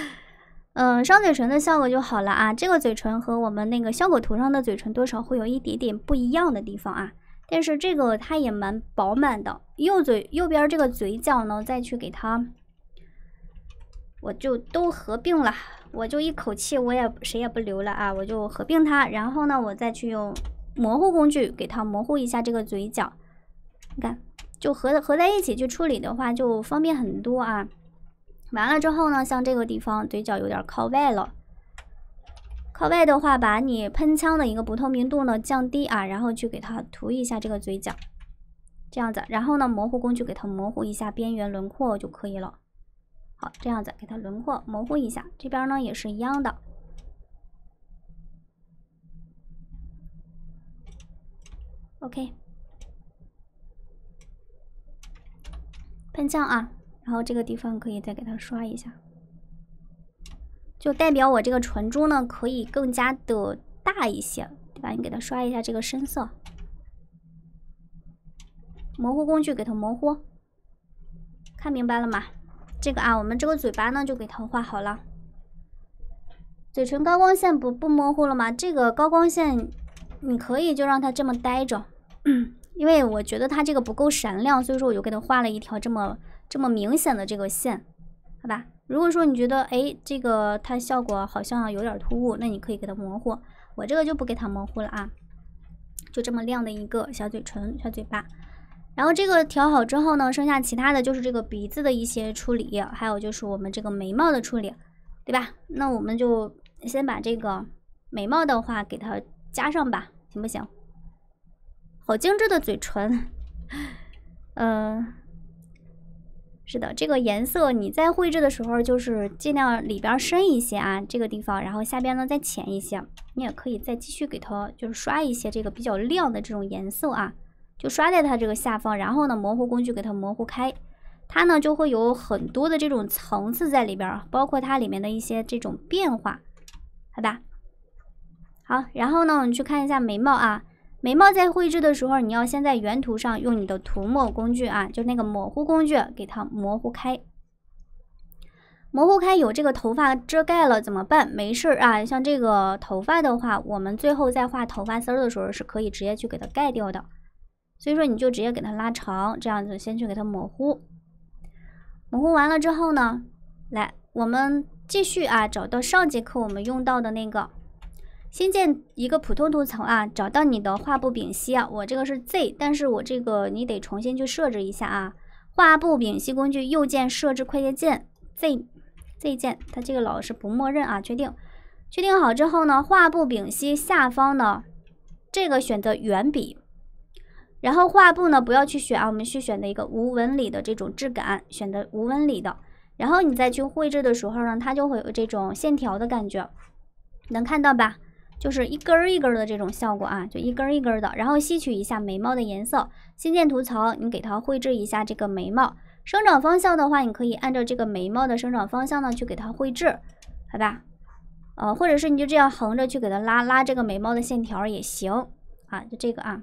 嗯，上嘴唇的效果就好了啊。这个嘴唇和我们那个效果图上的嘴唇多少会有一点点不一样的地方啊。但是这个它也蛮饱满的。右嘴右边这个嘴角呢，再去给它，我就都合并了，我就一口气我也谁也不留了啊，我就合并它。然后呢，我再去用模糊工具给它模糊一下这个嘴角。你看，就合合在一起去处理的话，就方便很多啊。完了之后呢，像这个地方嘴角有点靠外了。靠外的话，把你喷枪的一个不透明度呢降低啊，然后去给它涂一下这个嘴角，这样子。然后呢，模糊工具给它模糊一下边缘轮廓就可以了。好，这样子给它轮廓模糊一下，这边呢也是一样的。OK，喷枪啊。然后这个地方可以再给它刷一下，就代表我这个唇珠呢可以更加的大一些，对吧？你给它刷一下这个深色，模糊工具给它模糊，看明白了吗？这个啊，我们这个嘴巴呢就给它画好了，嘴唇高光线不不模糊了吗？这个高光线你可以就让它这么待着，因为我觉得它这个不够闪亮，所以说我就给它画了一条这么。这么明显的这个线，好吧？如果说你觉得，哎，这个它效果好像有点突兀，那你可以给它模糊。我这个就不给它模糊了啊，就这么亮的一个小嘴唇、小嘴巴。然后这个调好之后呢，剩下其他的就是这个鼻子的一些处理，还有就是我们这个眉毛的处理，对吧？那我们就先把这个眉毛的话给它加上吧，行不行？好精致的嘴唇，呃。是的，这个颜色你在绘制的时候就是尽量里边深一些啊，这个地方，然后下边呢再浅一些。你也可以再继续给它就是刷一些这个比较亮的这种颜色啊，就刷在它这个下方，然后呢模糊工具给它模糊开，它呢就会有很多的这种层次在里边，包括它里面的一些这种变化，好吧？好，然后呢我们去看一下眉毛啊。眉毛在绘制的时候，你要先在原图上用你的涂抹工具啊，就那个模糊工具给它模糊开。模糊开有这个头发遮盖了怎么办？没事儿啊，像这个头发的话，我们最后在画头发丝儿的时候是可以直接去给它盖掉的。所以说你就直接给它拉长，这样子先去给它模糊。模糊完了之后呢，来我们继续啊，找到上节课我们用到的那个。新建一个普通图层啊，找到你的画布丙烯啊，我这个是 Z，但是我这个你得重新去设置一下啊。画布丙烯工具右键设置快捷键 Z，Z 键，它这个老是不默认啊，确定，确定好之后呢，画布丙烯下方呢，这个选择圆笔，然后画布呢不要去选啊，我们去选的一个无纹理的这种质感，选择无纹理的，然后你再去绘制的时候呢，它就会有这种线条的感觉，能看到吧？就是一根儿一根儿的这种效果啊，就一根儿一根儿的，然后吸取一下眉毛的颜色，新建图层，你给它绘制一下这个眉毛生长方向的话，你可以按照这个眉毛的生长方向呢去给它绘制，好吧？呃，或者是你就这样横着去给它拉拉这个眉毛的线条也行啊，就这个啊。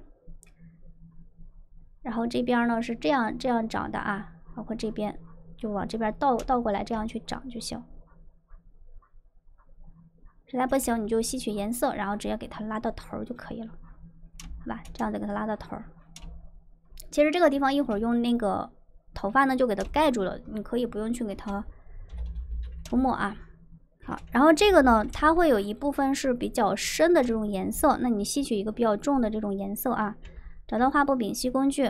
然后这边呢是这样这样长的啊，包括这边就往这边倒倒过来这样去长就行。实在不行，你就吸取颜色，然后直接给它拉到头儿就可以了，好吧？这样子给它拉到头儿。其实这个地方一会儿用那个头发呢，就给它盖住了，你可以不用去给它涂抹啊。好，然后这个呢，它会有一部分是比较深的这种颜色，那你吸取一个比较重的这种颜色啊。找到画布丙烯工具，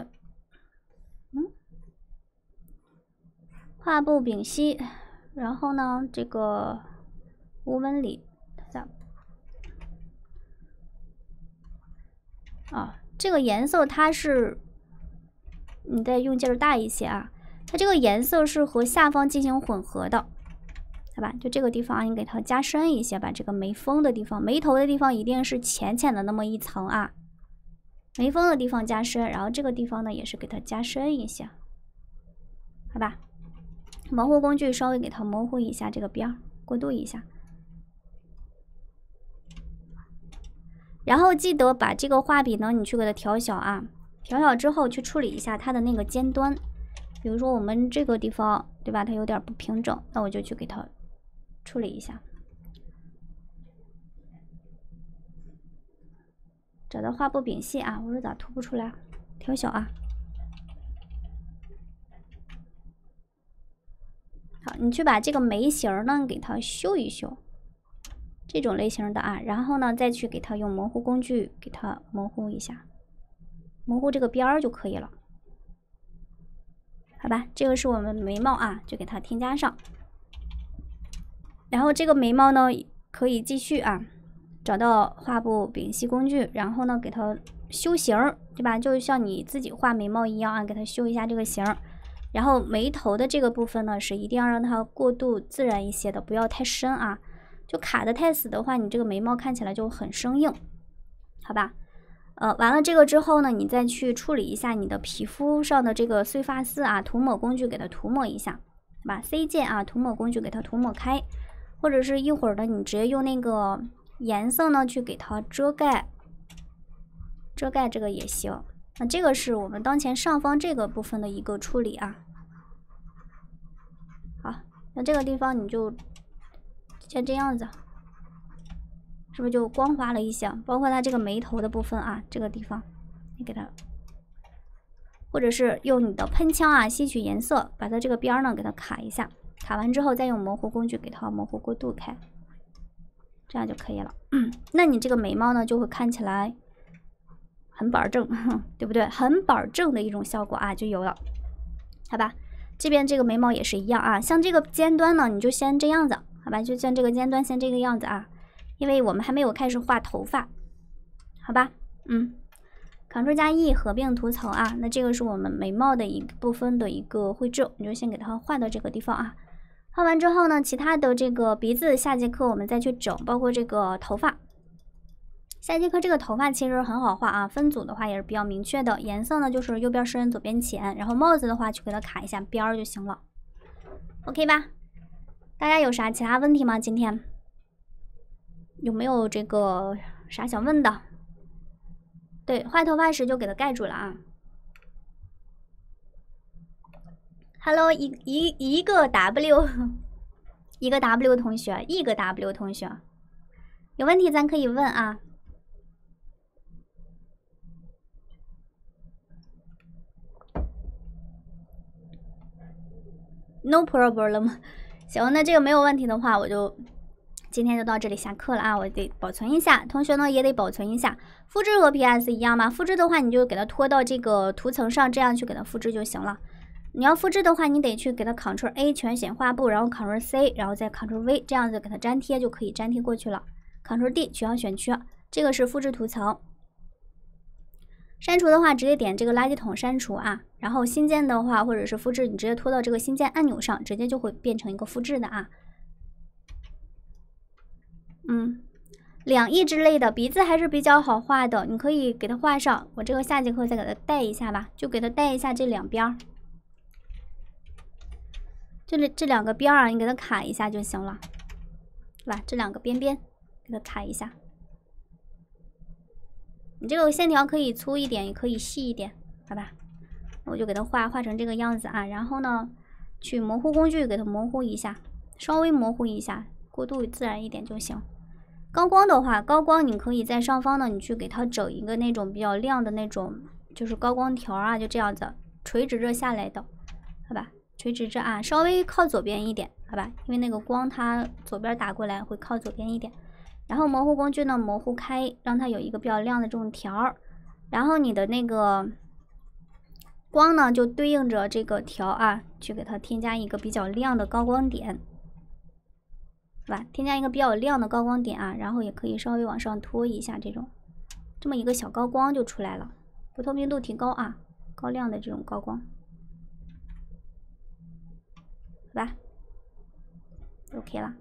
嗯，画布丙烯，然后呢，这个无纹理。啊，这个颜色它是，你再用劲儿大一些啊。它这个颜色是和下方进行混合的，好吧？就这个地方，你给它加深一些吧。这个眉峰的地方，眉头的地方一定是浅浅的那么一层啊。眉峰的地方加深，然后这个地方呢也是给它加深一下，好吧？模糊工具稍微给它模糊一下这个边儿，过渡一下。然后记得把这个画笔呢，你去给它调小啊，调小之后去处理一下它的那个尖端，比如说我们这个地方对吧，它有点不平整，那我就去给它处理一下。找到画布柄息啊，我说咋涂不出来？调小啊。好，你去把这个眉形呢给它修一修。这种类型的啊，然后呢，再去给它用模糊工具给它模糊一下，模糊这个边儿就可以了。好吧，这个是我们眉毛啊，就给它添加上。然后这个眉毛呢，可以继续啊，找到画布丙烯工具，然后呢，给它修形，对吧？就像你自己画眉毛一样啊，给它修一下这个形。然后眉头的这个部分呢，是一定要让它过渡自然一些的，不要太深啊。就卡的太死的话，你这个眉毛看起来就很生硬，好吧？呃，完了这个之后呢，你再去处理一下你的皮肤上的这个碎发丝啊，涂抹工具给它涂抹一下，把 c 键啊，涂抹工具给它涂抹开，或者是一会儿的你直接用那个颜色呢去给它遮盖，遮盖这个也行。那这个是我们当前上方这个部分的一个处理啊。好，那这个地方你就。像这样子，是不是就光滑了一些？包括它这个眉头的部分啊，这个地方，你给它，或者是用你的喷枪啊，吸取颜色，把它这个边儿呢给它卡一下，卡完之后再用模糊工具给它模糊过渡开，这样就可以了。嗯，那你这个眉毛呢，就会看起来很板正，对不对？很板正的一种效果啊就有了。好吧，这边这个眉毛也是一样啊，像这个尖端呢，你就先这样子。好吧，就像这个尖端像这个样子啊，因为我们还没有开始画头发，好吧，嗯，Ctrl 加 E 合并图层啊，那这个是我们眉毛的一部分的一个绘制，你就先给它画到这个地方啊，画完之后呢，其他的这个鼻子下节课我们再去整，包括这个头发，下节课这个头发其实很好画啊，分组的话也是比较明确的，颜色呢就是右边深左边浅，然后帽子的话去给它卡一下边儿就行了，OK 吧？大家有啥其他问题吗？今天有没有这个啥想问的？对，画头发时就给它盖住了啊。Hello，一一一个 W，一个 W 同学，一个 W 同学，有问题咱可以问啊。No problem。行，那这个没有问题的话，我就今天就到这里下课了啊！我得保存一下，同学呢也得保存一下。复制和 PS 一样吗？复制的话，你就给它拖到这个图层上，这样去给它复制就行了。你要复制的话，你得去给它 Ctrl A 全选画布，然后 Ctrl C，然后再 Ctrl V，这样子给它粘贴就可以粘贴过去了。Ctrl D 取消选区，这个是复制图层。删除的话，直接点这个垃圾桶删除啊。然后新建的话，或者是复制，你直接拖到这个新建按钮上，直接就会变成一个复制的啊。嗯，两翼之类的鼻子还是比较好画的，你可以给它画上。我这个下节课再给它带一下吧，就给它带一下这两边儿，这里这两个边儿啊，你给它卡一下就行了，把这两个边边给它卡一下。你这个线条可以粗一点，也可以细一点，好吧？我就给它画画成这个样子啊，然后呢，去模糊工具给它模糊一下，稍微模糊一下，过渡自然一点就行。高光的话，高光你可以在上方呢，你去给它整一个那种比较亮的那种，就是高光条啊，就这样子，垂直着下来的，好吧？垂直着啊，稍微靠左边一点，好吧？因为那个光它左边打过来，会靠左边一点。然后模糊工具呢，模糊开，让它有一个比较亮的这种条儿，然后你的那个光呢，就对应着这个条啊，去给它添加一个比较亮的高光点，是吧？添加一个比较亮的高光点啊，然后也可以稍微往上拖一下这种，这么一个小高光就出来了，不透明度提高啊，高亮的这种高光，好吧？OK 啦。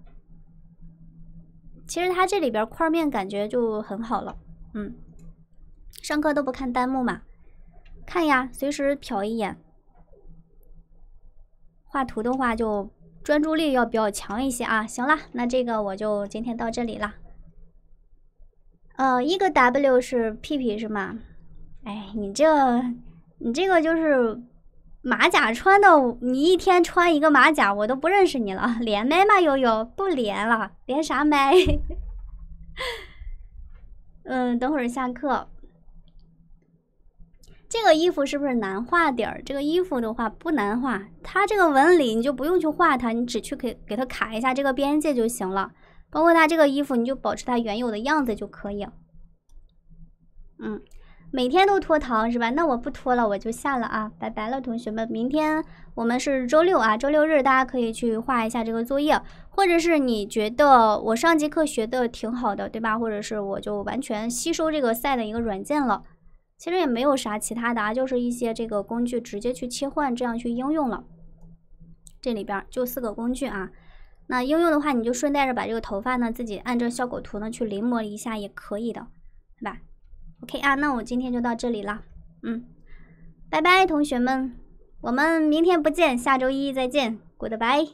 其实他这里边块面感觉就很好了，嗯，上课都不看弹幕嘛？看呀，随时瞟一眼。画图的话，就专注力要比较强一些啊。行了，那这个我就今天到这里了。呃，一个 W 是屁屁是吗？哎，你这，你这个就是。马甲穿的，你一天穿一个马甲，我都不认识你了。连麦吗，悠悠？不连了，连啥麦？嗯，等会儿下课。这个衣服是不是难画点儿？这个衣服的话不难画，它这个纹理你就不用去画它，你只去给给它卡一下这个边界就行了。包括它这个衣服，你就保持它原有的样子就可以。嗯。每天都脱糖是吧？那我不脱了，我就下了啊，拜拜了，同学们。明天我们是周六啊，周六日大家可以去画一下这个作业，或者是你觉得我上节课学的挺好的，对吧？或者是我就完全吸收这个赛的一个软件了，其实也没有啥其他的啊，就是一些这个工具直接去切换，这样去应用了。这里边就四个工具啊，那应用的话，你就顺带着把这个头发呢，自己按照效果图呢去临摹一下也可以的，对吧？OK 啊，那我今天就到这里了，嗯，拜拜，同学们，我们明天不见，下周一再见，Goodbye。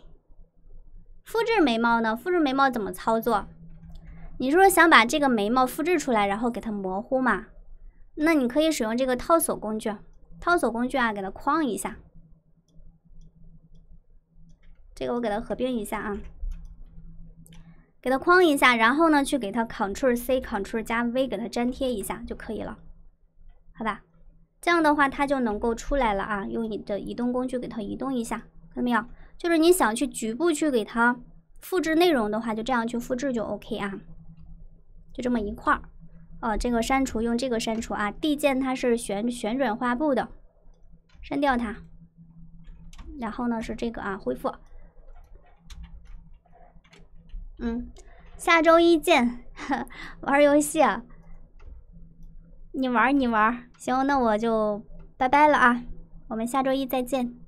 复制眉毛呢？复制眉毛怎么操作？你是说想把这个眉毛复制出来，然后给它模糊嘛？那你可以使用这个套索工具，套索工具啊，给它框一下，这个我给它合并一下啊。给它框一下，然后呢，去给它 c t r l C，c t r l 加 V，给它粘贴一下就可以了，好吧？这样的话，它就能够出来了啊。用你的移动工具给它移动一下，看到没有？就是你想去局部去给它复制内容的话，就这样去复制就 OK 啊。就这么一块儿，哦，这个删除用这个删除啊，D 键它是旋旋转画布的，删掉它。然后呢，是这个啊，恢复。嗯，下周一见，玩游戏，你玩你玩行，那我就拜拜了啊，我们下周一再见。